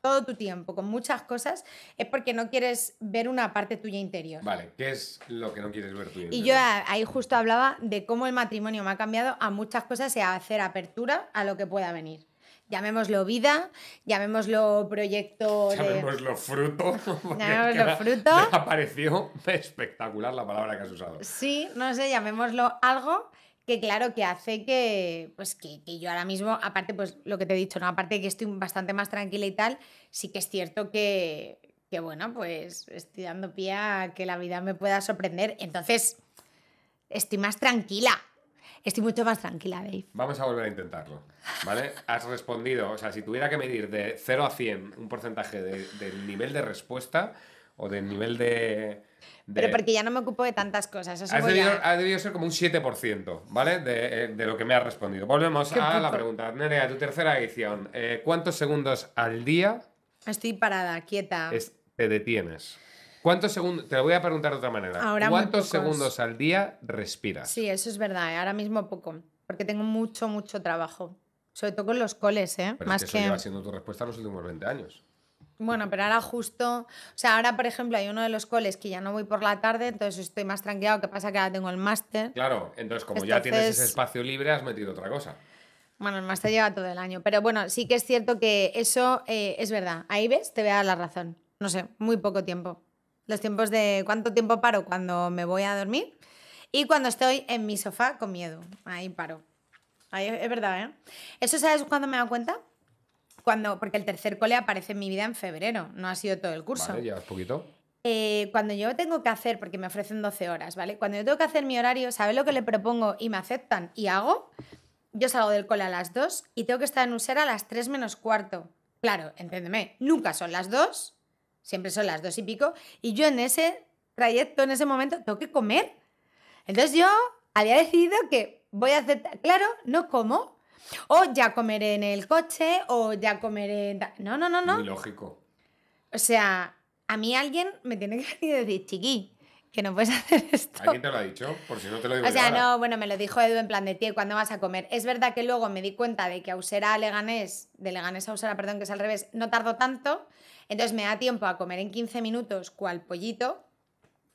Speaker 2: todo tu tiempo con muchas cosas es porque no quieres ver una parte tuya interior. Vale,
Speaker 1: ¿qué es lo que no quieres ver Y yo
Speaker 2: ahí justo hablaba de cómo el matrimonio me ha cambiado a muchas cosas y a hacer apertura a lo que pueda venir llamémoslo vida, llamémoslo proyecto. Llamémoslo
Speaker 1: fruto. *laughs* Llamémoslo fruto. Me espectacular la palabra que has usado.
Speaker 2: Sí, no sé, llamémoslo algo que claro que hace que pues que, yo ahora mismo aparte pues lo que te he dicho no aparte que estoy bastante más tranquila y tal sí que es cierto que que bueno pues estoy dando pie a que la vida me pueda sorprender entonces estoy más tranquila Estoy mucho más tranquila, Dave.
Speaker 1: Vamos a volver a intentarlo. ¿Vale? Has respondido, o sea, si tuviera que medir de 0 a 100 un porcentaje del nivel de respuesta o del nivel de, Pero porque
Speaker 2: ya no me ocupo de tantas cosas. ha,
Speaker 1: debido, ser como un 7%, ¿vale? Eh, de, lo que me has respondido. Volvemos a la pregunta. Nerea, tu tercera edición. Eh, ¿Cuántos segundos al día?
Speaker 2: Estoy parada, quieta.
Speaker 1: te detienes. ¿Cuántos segundos? Te lo voy a preguntar de otra manera. ¿Cuántos segundos al día respiras?
Speaker 2: Sí, eso es verdad. ¿eh? Ahora mismo poco. Porque tengo mucho, mucho trabajo. Sobre todo con los coles, ¿eh? Más es que, eso lleva
Speaker 1: siendo tu respuesta los últimos 20 años.
Speaker 2: Bueno, pero ahora justo, o sea, ahora por ejemplo hay uno de los coles que ya no voy por la tarde, entonces estoy más tranquilo. que pasa que ahora tengo el máster. Claro,
Speaker 1: entonces como ya tienes ese espacio libre, has metido otra cosa.
Speaker 2: Bueno, el máster lleva todo el año, pero bueno, sí que es cierto que eso eh, es verdad. Ahí ves, te voy a la razón. No sé, muy poco tiempo los tiempos de cuánto tiempo paro cuando me voy a dormir y cuando estoy en mi sofá con miedo. Ahí paro. Ahí, es verdad, ¿eh? Eso sabes cuando me da cuenta. Cuando, porque el tercer cole aparece en mi vida en febrero, no ha sido todo el curso. Vale, poquito. Eh, cuando yo tengo que hacer, porque me ofrecen 12 horas, ¿vale? Cuando yo tengo que hacer mi horario, ¿sabes lo que le propongo y me aceptan y hago, yo salgo del cole a las 2 y tengo que estar en ser a las 3 menos cuarto. Claro, entiéndeme, nunca son las 2 siempre son las dos y pico, y yo en ese trayecto, en ese momento, tengo que comer. Entonces yo había decidido que voy a aceptar, claro, no como, o ya comeré en el coche, o ya comeré... No, no, no, no. lógico. O sea, a mí alguien me tiene que decir, chiqui, que no puedes *laughs* hacer esto. ¿Alguien te
Speaker 1: lo ha dicho? Por si no te lo digo. O sea, no, bueno,
Speaker 2: me lo dijo Edu en plan de tío, ¿cuándo vas a comer? Es verdad que luego me di cuenta de que Ausera a Leganés, de Leganés a Ausera, perdón, que es al revés, no tardó tanto. Entonces me da tiempo a comer en 15 minutos cual pollito,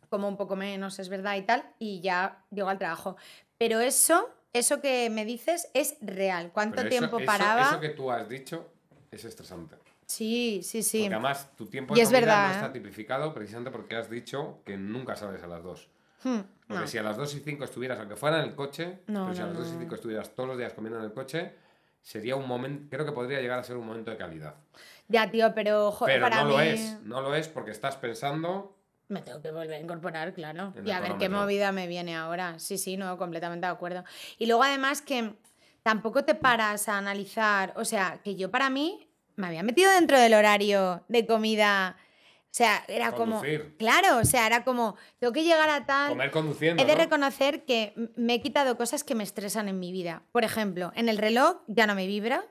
Speaker 2: como un poco menos, es verdad, y tal, y ya llego al trabajo. Pero eso, eso que me dices es real. ¿Cuánto tiempo paraba? Eso
Speaker 1: que tú has dicho es estresante.
Speaker 2: Sí, sí, sí. Porque
Speaker 1: además tu tiempo es verdad, no está ¿eh? tipificado precisamente porque has dicho que nunca sales a las 2. Hmm, porque si a las 2 y 5 estuvieras, aunque fuera en el coche, pero si a las 2 y 5 estuvieras todos los días comiendo en el coche, sería un momento, creo que podría llegar a ser un momento de calidad.
Speaker 2: Ya, tío, pero... Joder, no lo es,
Speaker 1: no lo es porque estás pensando...
Speaker 2: Me tengo que volver a incorporar, claro. Y a ver qué movida me viene ahora. Sí, sí, no, completamente de acuerdo. Y luego además que tampoco te paras a analizar, o sea, que yo para mí me había metido dentro del horario de comida. O sea, era como. Claro, o sea, era como. Tengo que llegar a tal. Comer conduciendo. He de reconocer que me he quitado cosas que me estresan en mi vida. Por ejemplo, en el reloj ya no me vibra.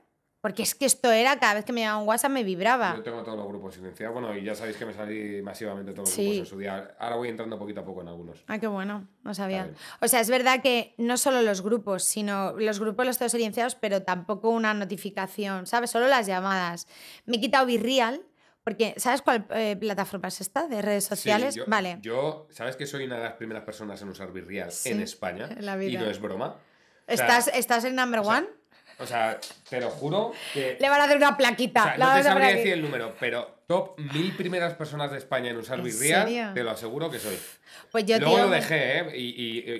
Speaker 2: Porque es que esto era, cada vez que me llegaba un WhatsApp me vibraba. Yo
Speaker 1: tengo todos los grupos silenciados. Bueno, y ya sabéis que me salí masivamente todos los grupos en su día. Ahora voy entrando poquito a poco en algunos.
Speaker 2: Ah, qué bueno, no sabía. O sea, es verdad que no solo los grupos, sino los grupos los tengo silenciados, pero tampoco una notificación, ¿sabes? Solo las llamadas. Me he quitado Virreal, porque, ¿sabes cuál eh, plataforma es esta de redes sociales? yo, vale.
Speaker 1: Yo, ¿sabes que soy una de las primeras personas en usar Virreal en España? En la vida. Y no es broma. ¿Estás,
Speaker 2: ¿Estás en number one?
Speaker 1: O sea, te lo juro que. Le
Speaker 2: van a hacer una plaquita. no te sabría decir
Speaker 1: el número, pero top mil primeras personas de España en usar Virreal te lo aseguro que soy.
Speaker 2: Pues yo Luego lo
Speaker 1: dejé, ¿eh?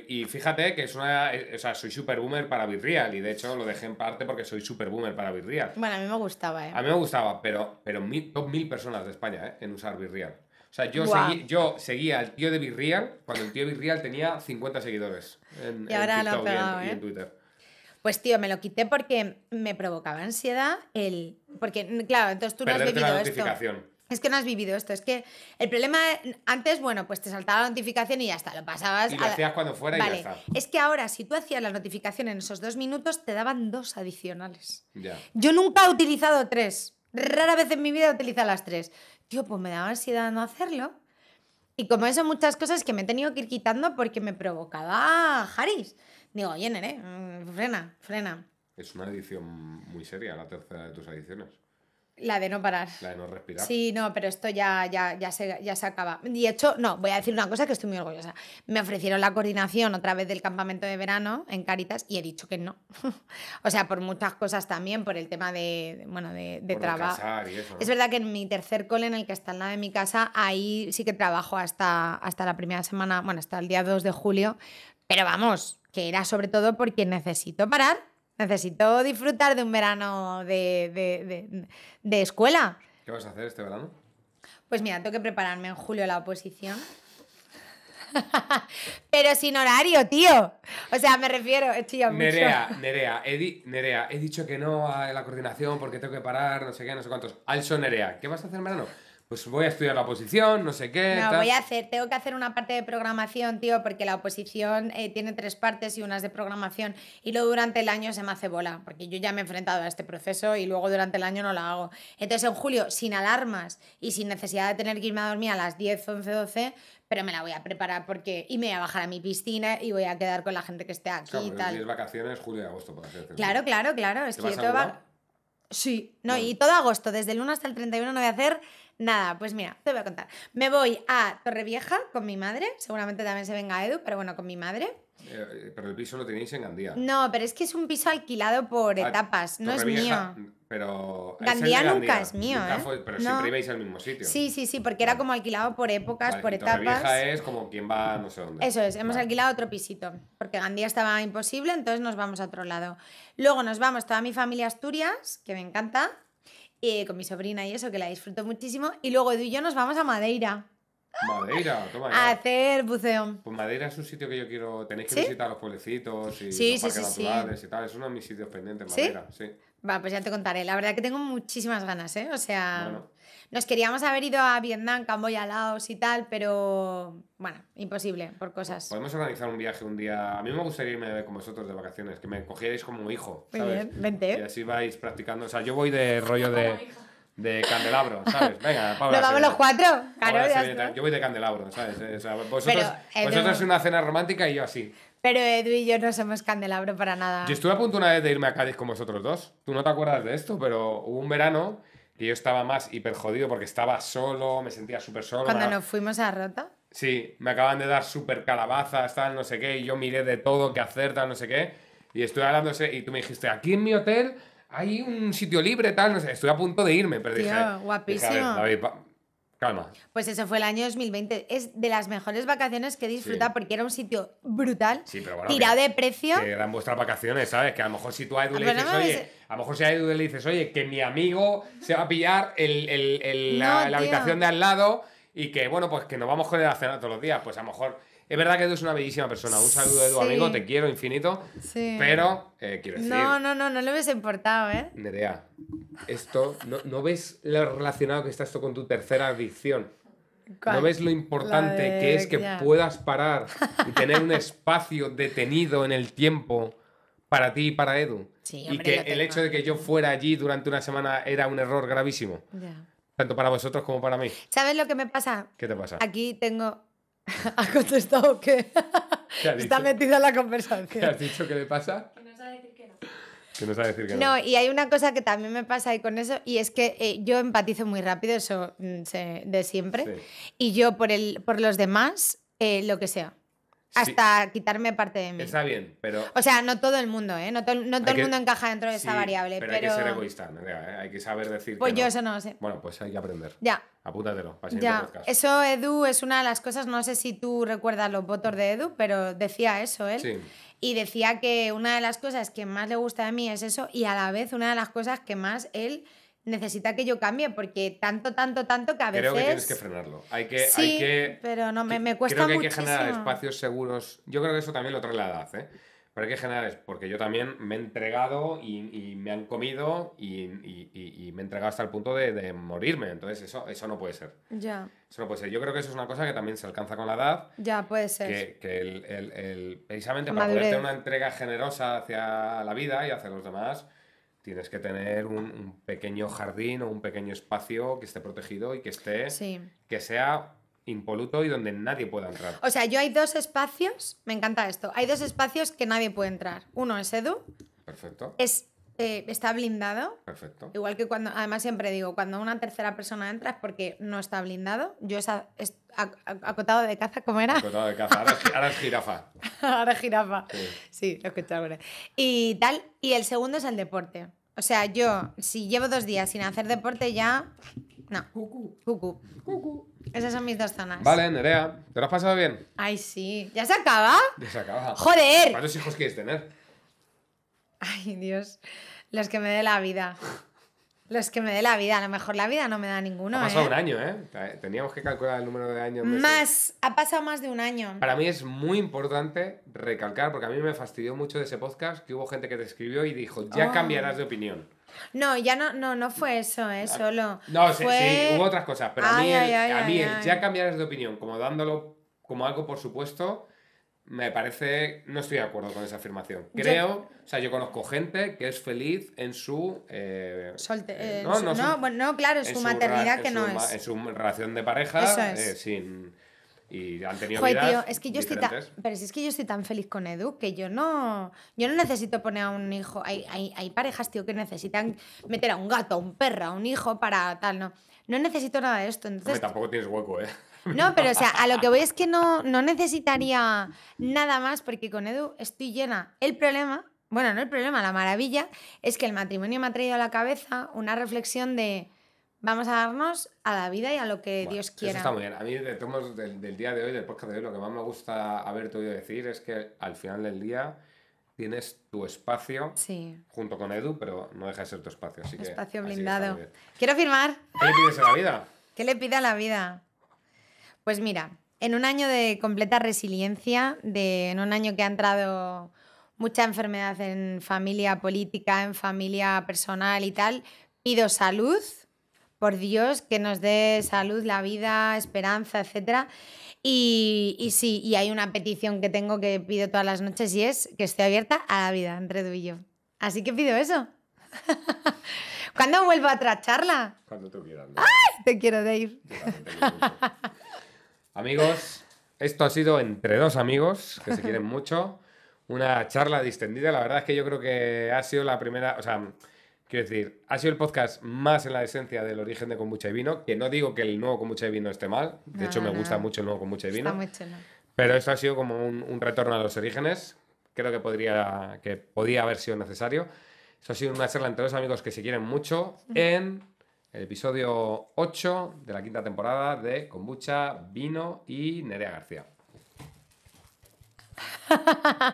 Speaker 1: Y, fíjate que es una. O sea, soy super boomer para Virreal. Y de hecho lo dejé en parte porque soy super boomer para Virreal.
Speaker 2: Bueno, a mí me gustaba, ¿eh? A mí
Speaker 1: me gustaba, pero, pero mil, top mil personas de España, ¿eh? En usar Virreal. O sea, yo, yo seguía al tío de Virreal cuando el tío de Virreal tenía 50 seguidores. y ahora en ¿eh? Twitter.
Speaker 2: Pues tío, me lo quité porque me provocaba ansiedad el... Porque, claro, entonces tú no has vivido esto. Es que no has vivido esto, es que el problema antes, bueno, pues te saltaba la notificación y ya está, lo pasabas. Y lo hacías cuando fuera y ya Es que ahora, si tú hacías la notificación en esos dos minutos, te daban dos adicionales. Ya. Yo nunca he utilizado tres. Rara vez en mi vida he utilizado las tres. Tío, pues me daba ansiedad no hacerlo. Y como eso, muchas cosas que me he tenido que ir quitando porque me provocaba Haris. Digo, Jenner, ¿eh? Mm, frena, frena.
Speaker 1: Es una edición muy seria, la tercera de tus ediciones.
Speaker 2: La de no parar. La de no respirar. Sí, no, pero esto ya, ya, ya, se, ya se acaba. De hecho, no, voy a decir una cosa que estoy muy orgullosa. Me ofrecieron la coordinación otra vez del campamento de verano en Caritas y he dicho que no. *laughs* o sea, por muchas cosas también, por el tema de, bueno, de, de trabajo. Es verdad que en mi tercer cole, en el que está al lado de mi casa, ahí sí que trabajo hasta, hasta la primera semana, bueno, hasta el día 2 de julio. Pero vamos, que era sobre todo porque necesito parar, necesito disfrutar de un verano de, escuela.
Speaker 1: ¿Qué vas a hacer este verano?
Speaker 2: Pues mira, tengo que prepararme en julio la oposición. *laughs* Pero sin horario, tío. O sea, me refiero, estoy eh, Mucho. Nerea,
Speaker 1: Nerea he, Nerea, he dicho que no a la coordinación porque tengo que parar, no sé qué, no sé cuántos. Alson Nerea, ¿qué vas a hacer en verano? pues voy a estudiar la oposición, no sé qué. No, voy a
Speaker 2: hacer, tengo que hacer una parte de programación, tío, porque la oposición eh, tiene tres partes y unas de programación. Y luego durante el año se me hace bola, porque yo ya me he enfrentado a este proceso y luego durante el año no la hago. Entonces en julio, sin alarmas y sin necesidad de tener que irme a dormir a las 10, 11, 12, pero me la voy a preparar porque y me voy a bajar a mi piscina y voy a quedar con la gente que esté aquí y tal. tienes
Speaker 1: vacaciones, julio y agosto, por hacer Claro,
Speaker 2: claro, claro. Es que yo va... Sí, no, no, y todo agosto, desde el 1 hasta el 31 no voy a hacer Nada, pues mira, te voy a contar. Me voy a Torrevieja con mi madre, seguramente también se venga Edu, pero bueno, con mi madre.
Speaker 1: Eh, pero el piso lo tenéis en Gandía.
Speaker 2: No, pero es que es un piso alquilado por ah, etapas, no es mío.
Speaker 1: Gandía, nunca es mío. ¿eh? pero siempre ibais al mismo sitio. Sí,
Speaker 2: sí, sí, porque era como alquilado por épocas, por etapas. Vieja
Speaker 1: es como quien va no sé dónde. Eso es,
Speaker 2: hemos alquilado otro pisito, porque Gandía estaba imposible, entonces nos vamos a otro lado. Luego nos vamos toda mi familia Asturias, que me encanta. Eh, con mi sobrina y eso, que la disfruto muchísimo. Y luego Edu y yo nos vamos a Madeira.
Speaker 1: Madeira, *laughs* toma ya. A
Speaker 2: hacer buceo.
Speaker 1: Pues Madeira es un sitio que yo quiero. Tenéis que visitar los pueblecitos y los parques naturales y tal. Es uno de mis sitios pendientes, Madeira. ¿Sí?
Speaker 2: Va, pues ya te contaré. La verdad que tengo muchísimas ganas, ¿eh? O sea. Nos queríamos haber ido a Vietnam, Camboya, Laos y tal, pero bueno, imposible por cosas. Podemos organizar
Speaker 1: un viaje un día. A mí me gustaría irme con vosotros de vacaciones, que me cogierais como hijo. Muy bien, vente. Y así vais practicando. O sea, yo voy de rollo de, de candelabro, ¿sabes? Venga, *laughs* Paula. ¿Nos vamos los
Speaker 2: cuatro? Claro,
Speaker 1: yo voy de candelabro, ¿sabes? Eh, vosotros, pero, eh, una cena romántica y yo así.
Speaker 2: Pero Edu y yo no somos candelabro para nada. Yo
Speaker 1: estuve a punto una vez de irme a Cádiz con vosotros dos. Tú no te acuerdas de esto, pero hubo un verano y yo estaba más hiper jodido porque estaba solo, me sentía súper solo. Cuando nos
Speaker 2: fuimos a Rota.
Speaker 1: Sí, me acaban de dar súper calabazas, tal, no sé qué, y yo miré de todo qué hacer, tal, no sé qué. Y estoy hablando, y tú me dijiste, aquí en mi hotel hay un sitio libre, tal, no sé, estoy a punto de irme, pero Tío, dije. guapísimo.
Speaker 2: Pues eso fue el año 2020. Es de las mejores vacaciones que he disfrutado porque era un sitio brutal,
Speaker 1: sí, tirado
Speaker 2: de precio. Que
Speaker 1: eran vuestras vacaciones, ¿sabes? Que a lo mejor si tú a Edu le ah, dices, oye, a lo mejor si a Edu dices, oye, que mi amigo se va a pillar el, la, habitación de al lado y que, bueno, pues que nos vamos con él a cenar todos los días, pues a lo mejor es verdad que Edu es una bellísima persona. Un saludo de tu amigo, te quiero infinito. Sí. Pero, eh, quiero decir. No,
Speaker 2: no, no, no le hubiese importado, ¿eh?
Speaker 1: Nerea, esto. No, ves lo relacionado que está esto con tu tercera adicción? ¿No ves lo importante que es que puedas parar y *laughs* tener un espacio detenido en el tiempo para ti y para Edu? Sí, y que el hecho de que yo fuera allí durante una semana era un error gravísimo. Tanto para vosotros como para mí.
Speaker 2: ¿Sabes lo que me pasa? ¿Qué te pasa? Aquí tengo *laughs* ¿Ha contestado que
Speaker 1: ¿Qué *laughs* Está metida
Speaker 2: en la conversación. ¿Qué has
Speaker 1: dicho que le pasa? Que no sabe decir que no. no decir que no. No, y
Speaker 2: hay una cosa que también me pasa ahí con eso, y es que eh, yo empatizo muy rápido, eso mm, de siempre. Y yo por, el, por los demás, eh, lo que sea hasta quitarme parte de mí. Está bien, pero. O sea, no todo el mundo, ¿eh? No, no todo el mundo encaja dentro de esa variable. Pero, pero, hay que ser egoísta,
Speaker 1: ¿eh? hay que saber decir. Pues yo eso no lo sé. Bueno, pues hay que aprender. Ya. Apúntatelo. Para ya.
Speaker 2: Eso, Edu, es una de las cosas. No sé si tú recuerdas los votos de Edu, pero decía eso él. Sí. Y decía que una de las cosas que más le gusta de mí es eso, y a la vez una de las cosas que más él necesita que yo cambie porque tanto, tanto, tanto que a veces... Creo que tienes que
Speaker 1: frenarlo. Hay que...
Speaker 2: pero no, me, me cuesta Creo que hay que generar espacios
Speaker 1: seguros. Yo creo que eso también lo trae la edad, ¿eh? Pero hay que generar... Porque yo también me he entregado y, me han comido y, me he entregado hasta el punto de, morirme. Entonces eso, eso no puede ser. Ya. Eso puede ser. Yo creo que eso es una cosa que también se alcanza con la edad.
Speaker 2: Ya, puede ser.
Speaker 1: Que, precisamente para una entrega generosa hacia la vida y hacia los demás tienes que tener un, pequeño jardín o un pequeño espacio que esté protegido y que esté que sea impoluto y donde nadie pueda entrar. O
Speaker 2: sea, yo hay dos espacios, me encanta esto. Hay dos espacios que nadie puede entrar. Uno es Edu. Perfecto. Es eh, está blindado. Perfecto. Igual que cuando, además siempre digo, cuando una tercera persona entra es porque no está blindado. Yo es acotado de caza, ¿cómo era? Acotado
Speaker 1: de caza, ahora, es jirafa.
Speaker 2: *laughs* ahora es jirafa. Sí, lo he escuchado Y tal, y el segundo es el deporte. O sea, yo, si llevo dos días sin hacer deporte, ya. No. Cucu. Cucu. Cucu. Esas son mis dos zonas. Vale, Nerea,
Speaker 1: ¿te lo has pasado bien?
Speaker 2: Ay, sí. ¿Ya se acaba?
Speaker 1: Ya se acaba. ¡Joder! ¿Cuántos hijos quieres tener?
Speaker 2: Ay, Dios. Los que me dé la vida. Los que me dé la vida. A lo mejor la vida no me da ninguno. Ha pasado ¿eh? un año,
Speaker 1: ¿eh? Teníamos que calcular el número de años.
Speaker 2: Más. Ha pasado más de un año.
Speaker 1: Para mí es muy importante recalcar, porque a mí me fastidió mucho de ese podcast que hubo gente que te escribió y dijo, ya oh. cambiarás de opinión.
Speaker 2: No, ya no, no, no fue eso, ¿eh? Ah, Solo. No, sí, fue... hubo otras cosas, pero a mí, a mí ya
Speaker 1: cambiarás de opinión, como dándolo como algo por supuesto, me parece, no estoy de acuerdo con esa afirmación. Creo, o sea, yo conozco gente que es feliz en su... Eh, eh, no, no,
Speaker 2: bueno, no, claro, en su, maternidad que no es. En
Speaker 1: su relación de pareja, eh, sin... Y han tenido Joder, tío, es que yo estoy
Speaker 2: Pero si es que yo estoy tan feliz con Edu que yo no... Yo no necesito poner a un hijo... Hay, hay, parejas, tío, que necesitan meter a un gato, a un perro, a un hijo para tal, no. No necesito nada de esto, entonces...
Speaker 1: tampoco tienes hueco, ¿eh?
Speaker 2: *laughs* No, pero o sea, a lo que voy es que no, necesitaría nada más porque con Edu estoy llena. El problema, bueno, no el problema, la maravilla, es que el matrimonio me ha traído a la cabeza una reflexión de vamos a darnos a la vida y a lo que Dios quiera. está muy bien.
Speaker 1: A mí, de tomos del, día de hoy, del podcast de hoy, lo que más me gusta haberte oído decir es que al final del día tienes tu espacio junto con Edu, pero no deja de ser tu espacio. Así que, espacio
Speaker 2: blindado. Quiero firmar.
Speaker 1: ¿Qué le pides a la vida?
Speaker 2: ¿Qué le pide a la vida? Pues mira, en un año de completa resiliencia, de, en un año que ha entrado mucha enfermedad en familia política, en familia personal y tal, pido salud, por Dios, que nos dé salud, la vida, esperanza, etc. Y, sí, y hay una petición que tengo que pido todas las noches y es que esté abierta a la vida entre tú y yo. Así que pido eso. *laughs* ¿Cuándo vuelvo a tracharla?
Speaker 1: Cuando tú quieras.
Speaker 2: ¡Ay! Te quiero, Dave. ir. *laughs*
Speaker 1: Amigos, esto ha sido entre dos amigos que se quieren *laughs* mucho. Una charla distendida. La verdad es que yo creo que ha sido la primera. O sea, quiero decir, ha sido el podcast más en la esencia del origen de Combucha y vino. Que no digo que el nuevo Combucha y vino esté mal. De hecho, me gusta mucho el nuevo Combucha y vino. Está muy Pero esto ha sido como un, retorno a los orígenes. Creo que, podría, que podía haber sido necesario. eso ha sido una charla entre dos amigos que se quieren mucho en el episodio 8 de la quinta temporada de Kombucha, Vino y Nerea García. *laughs*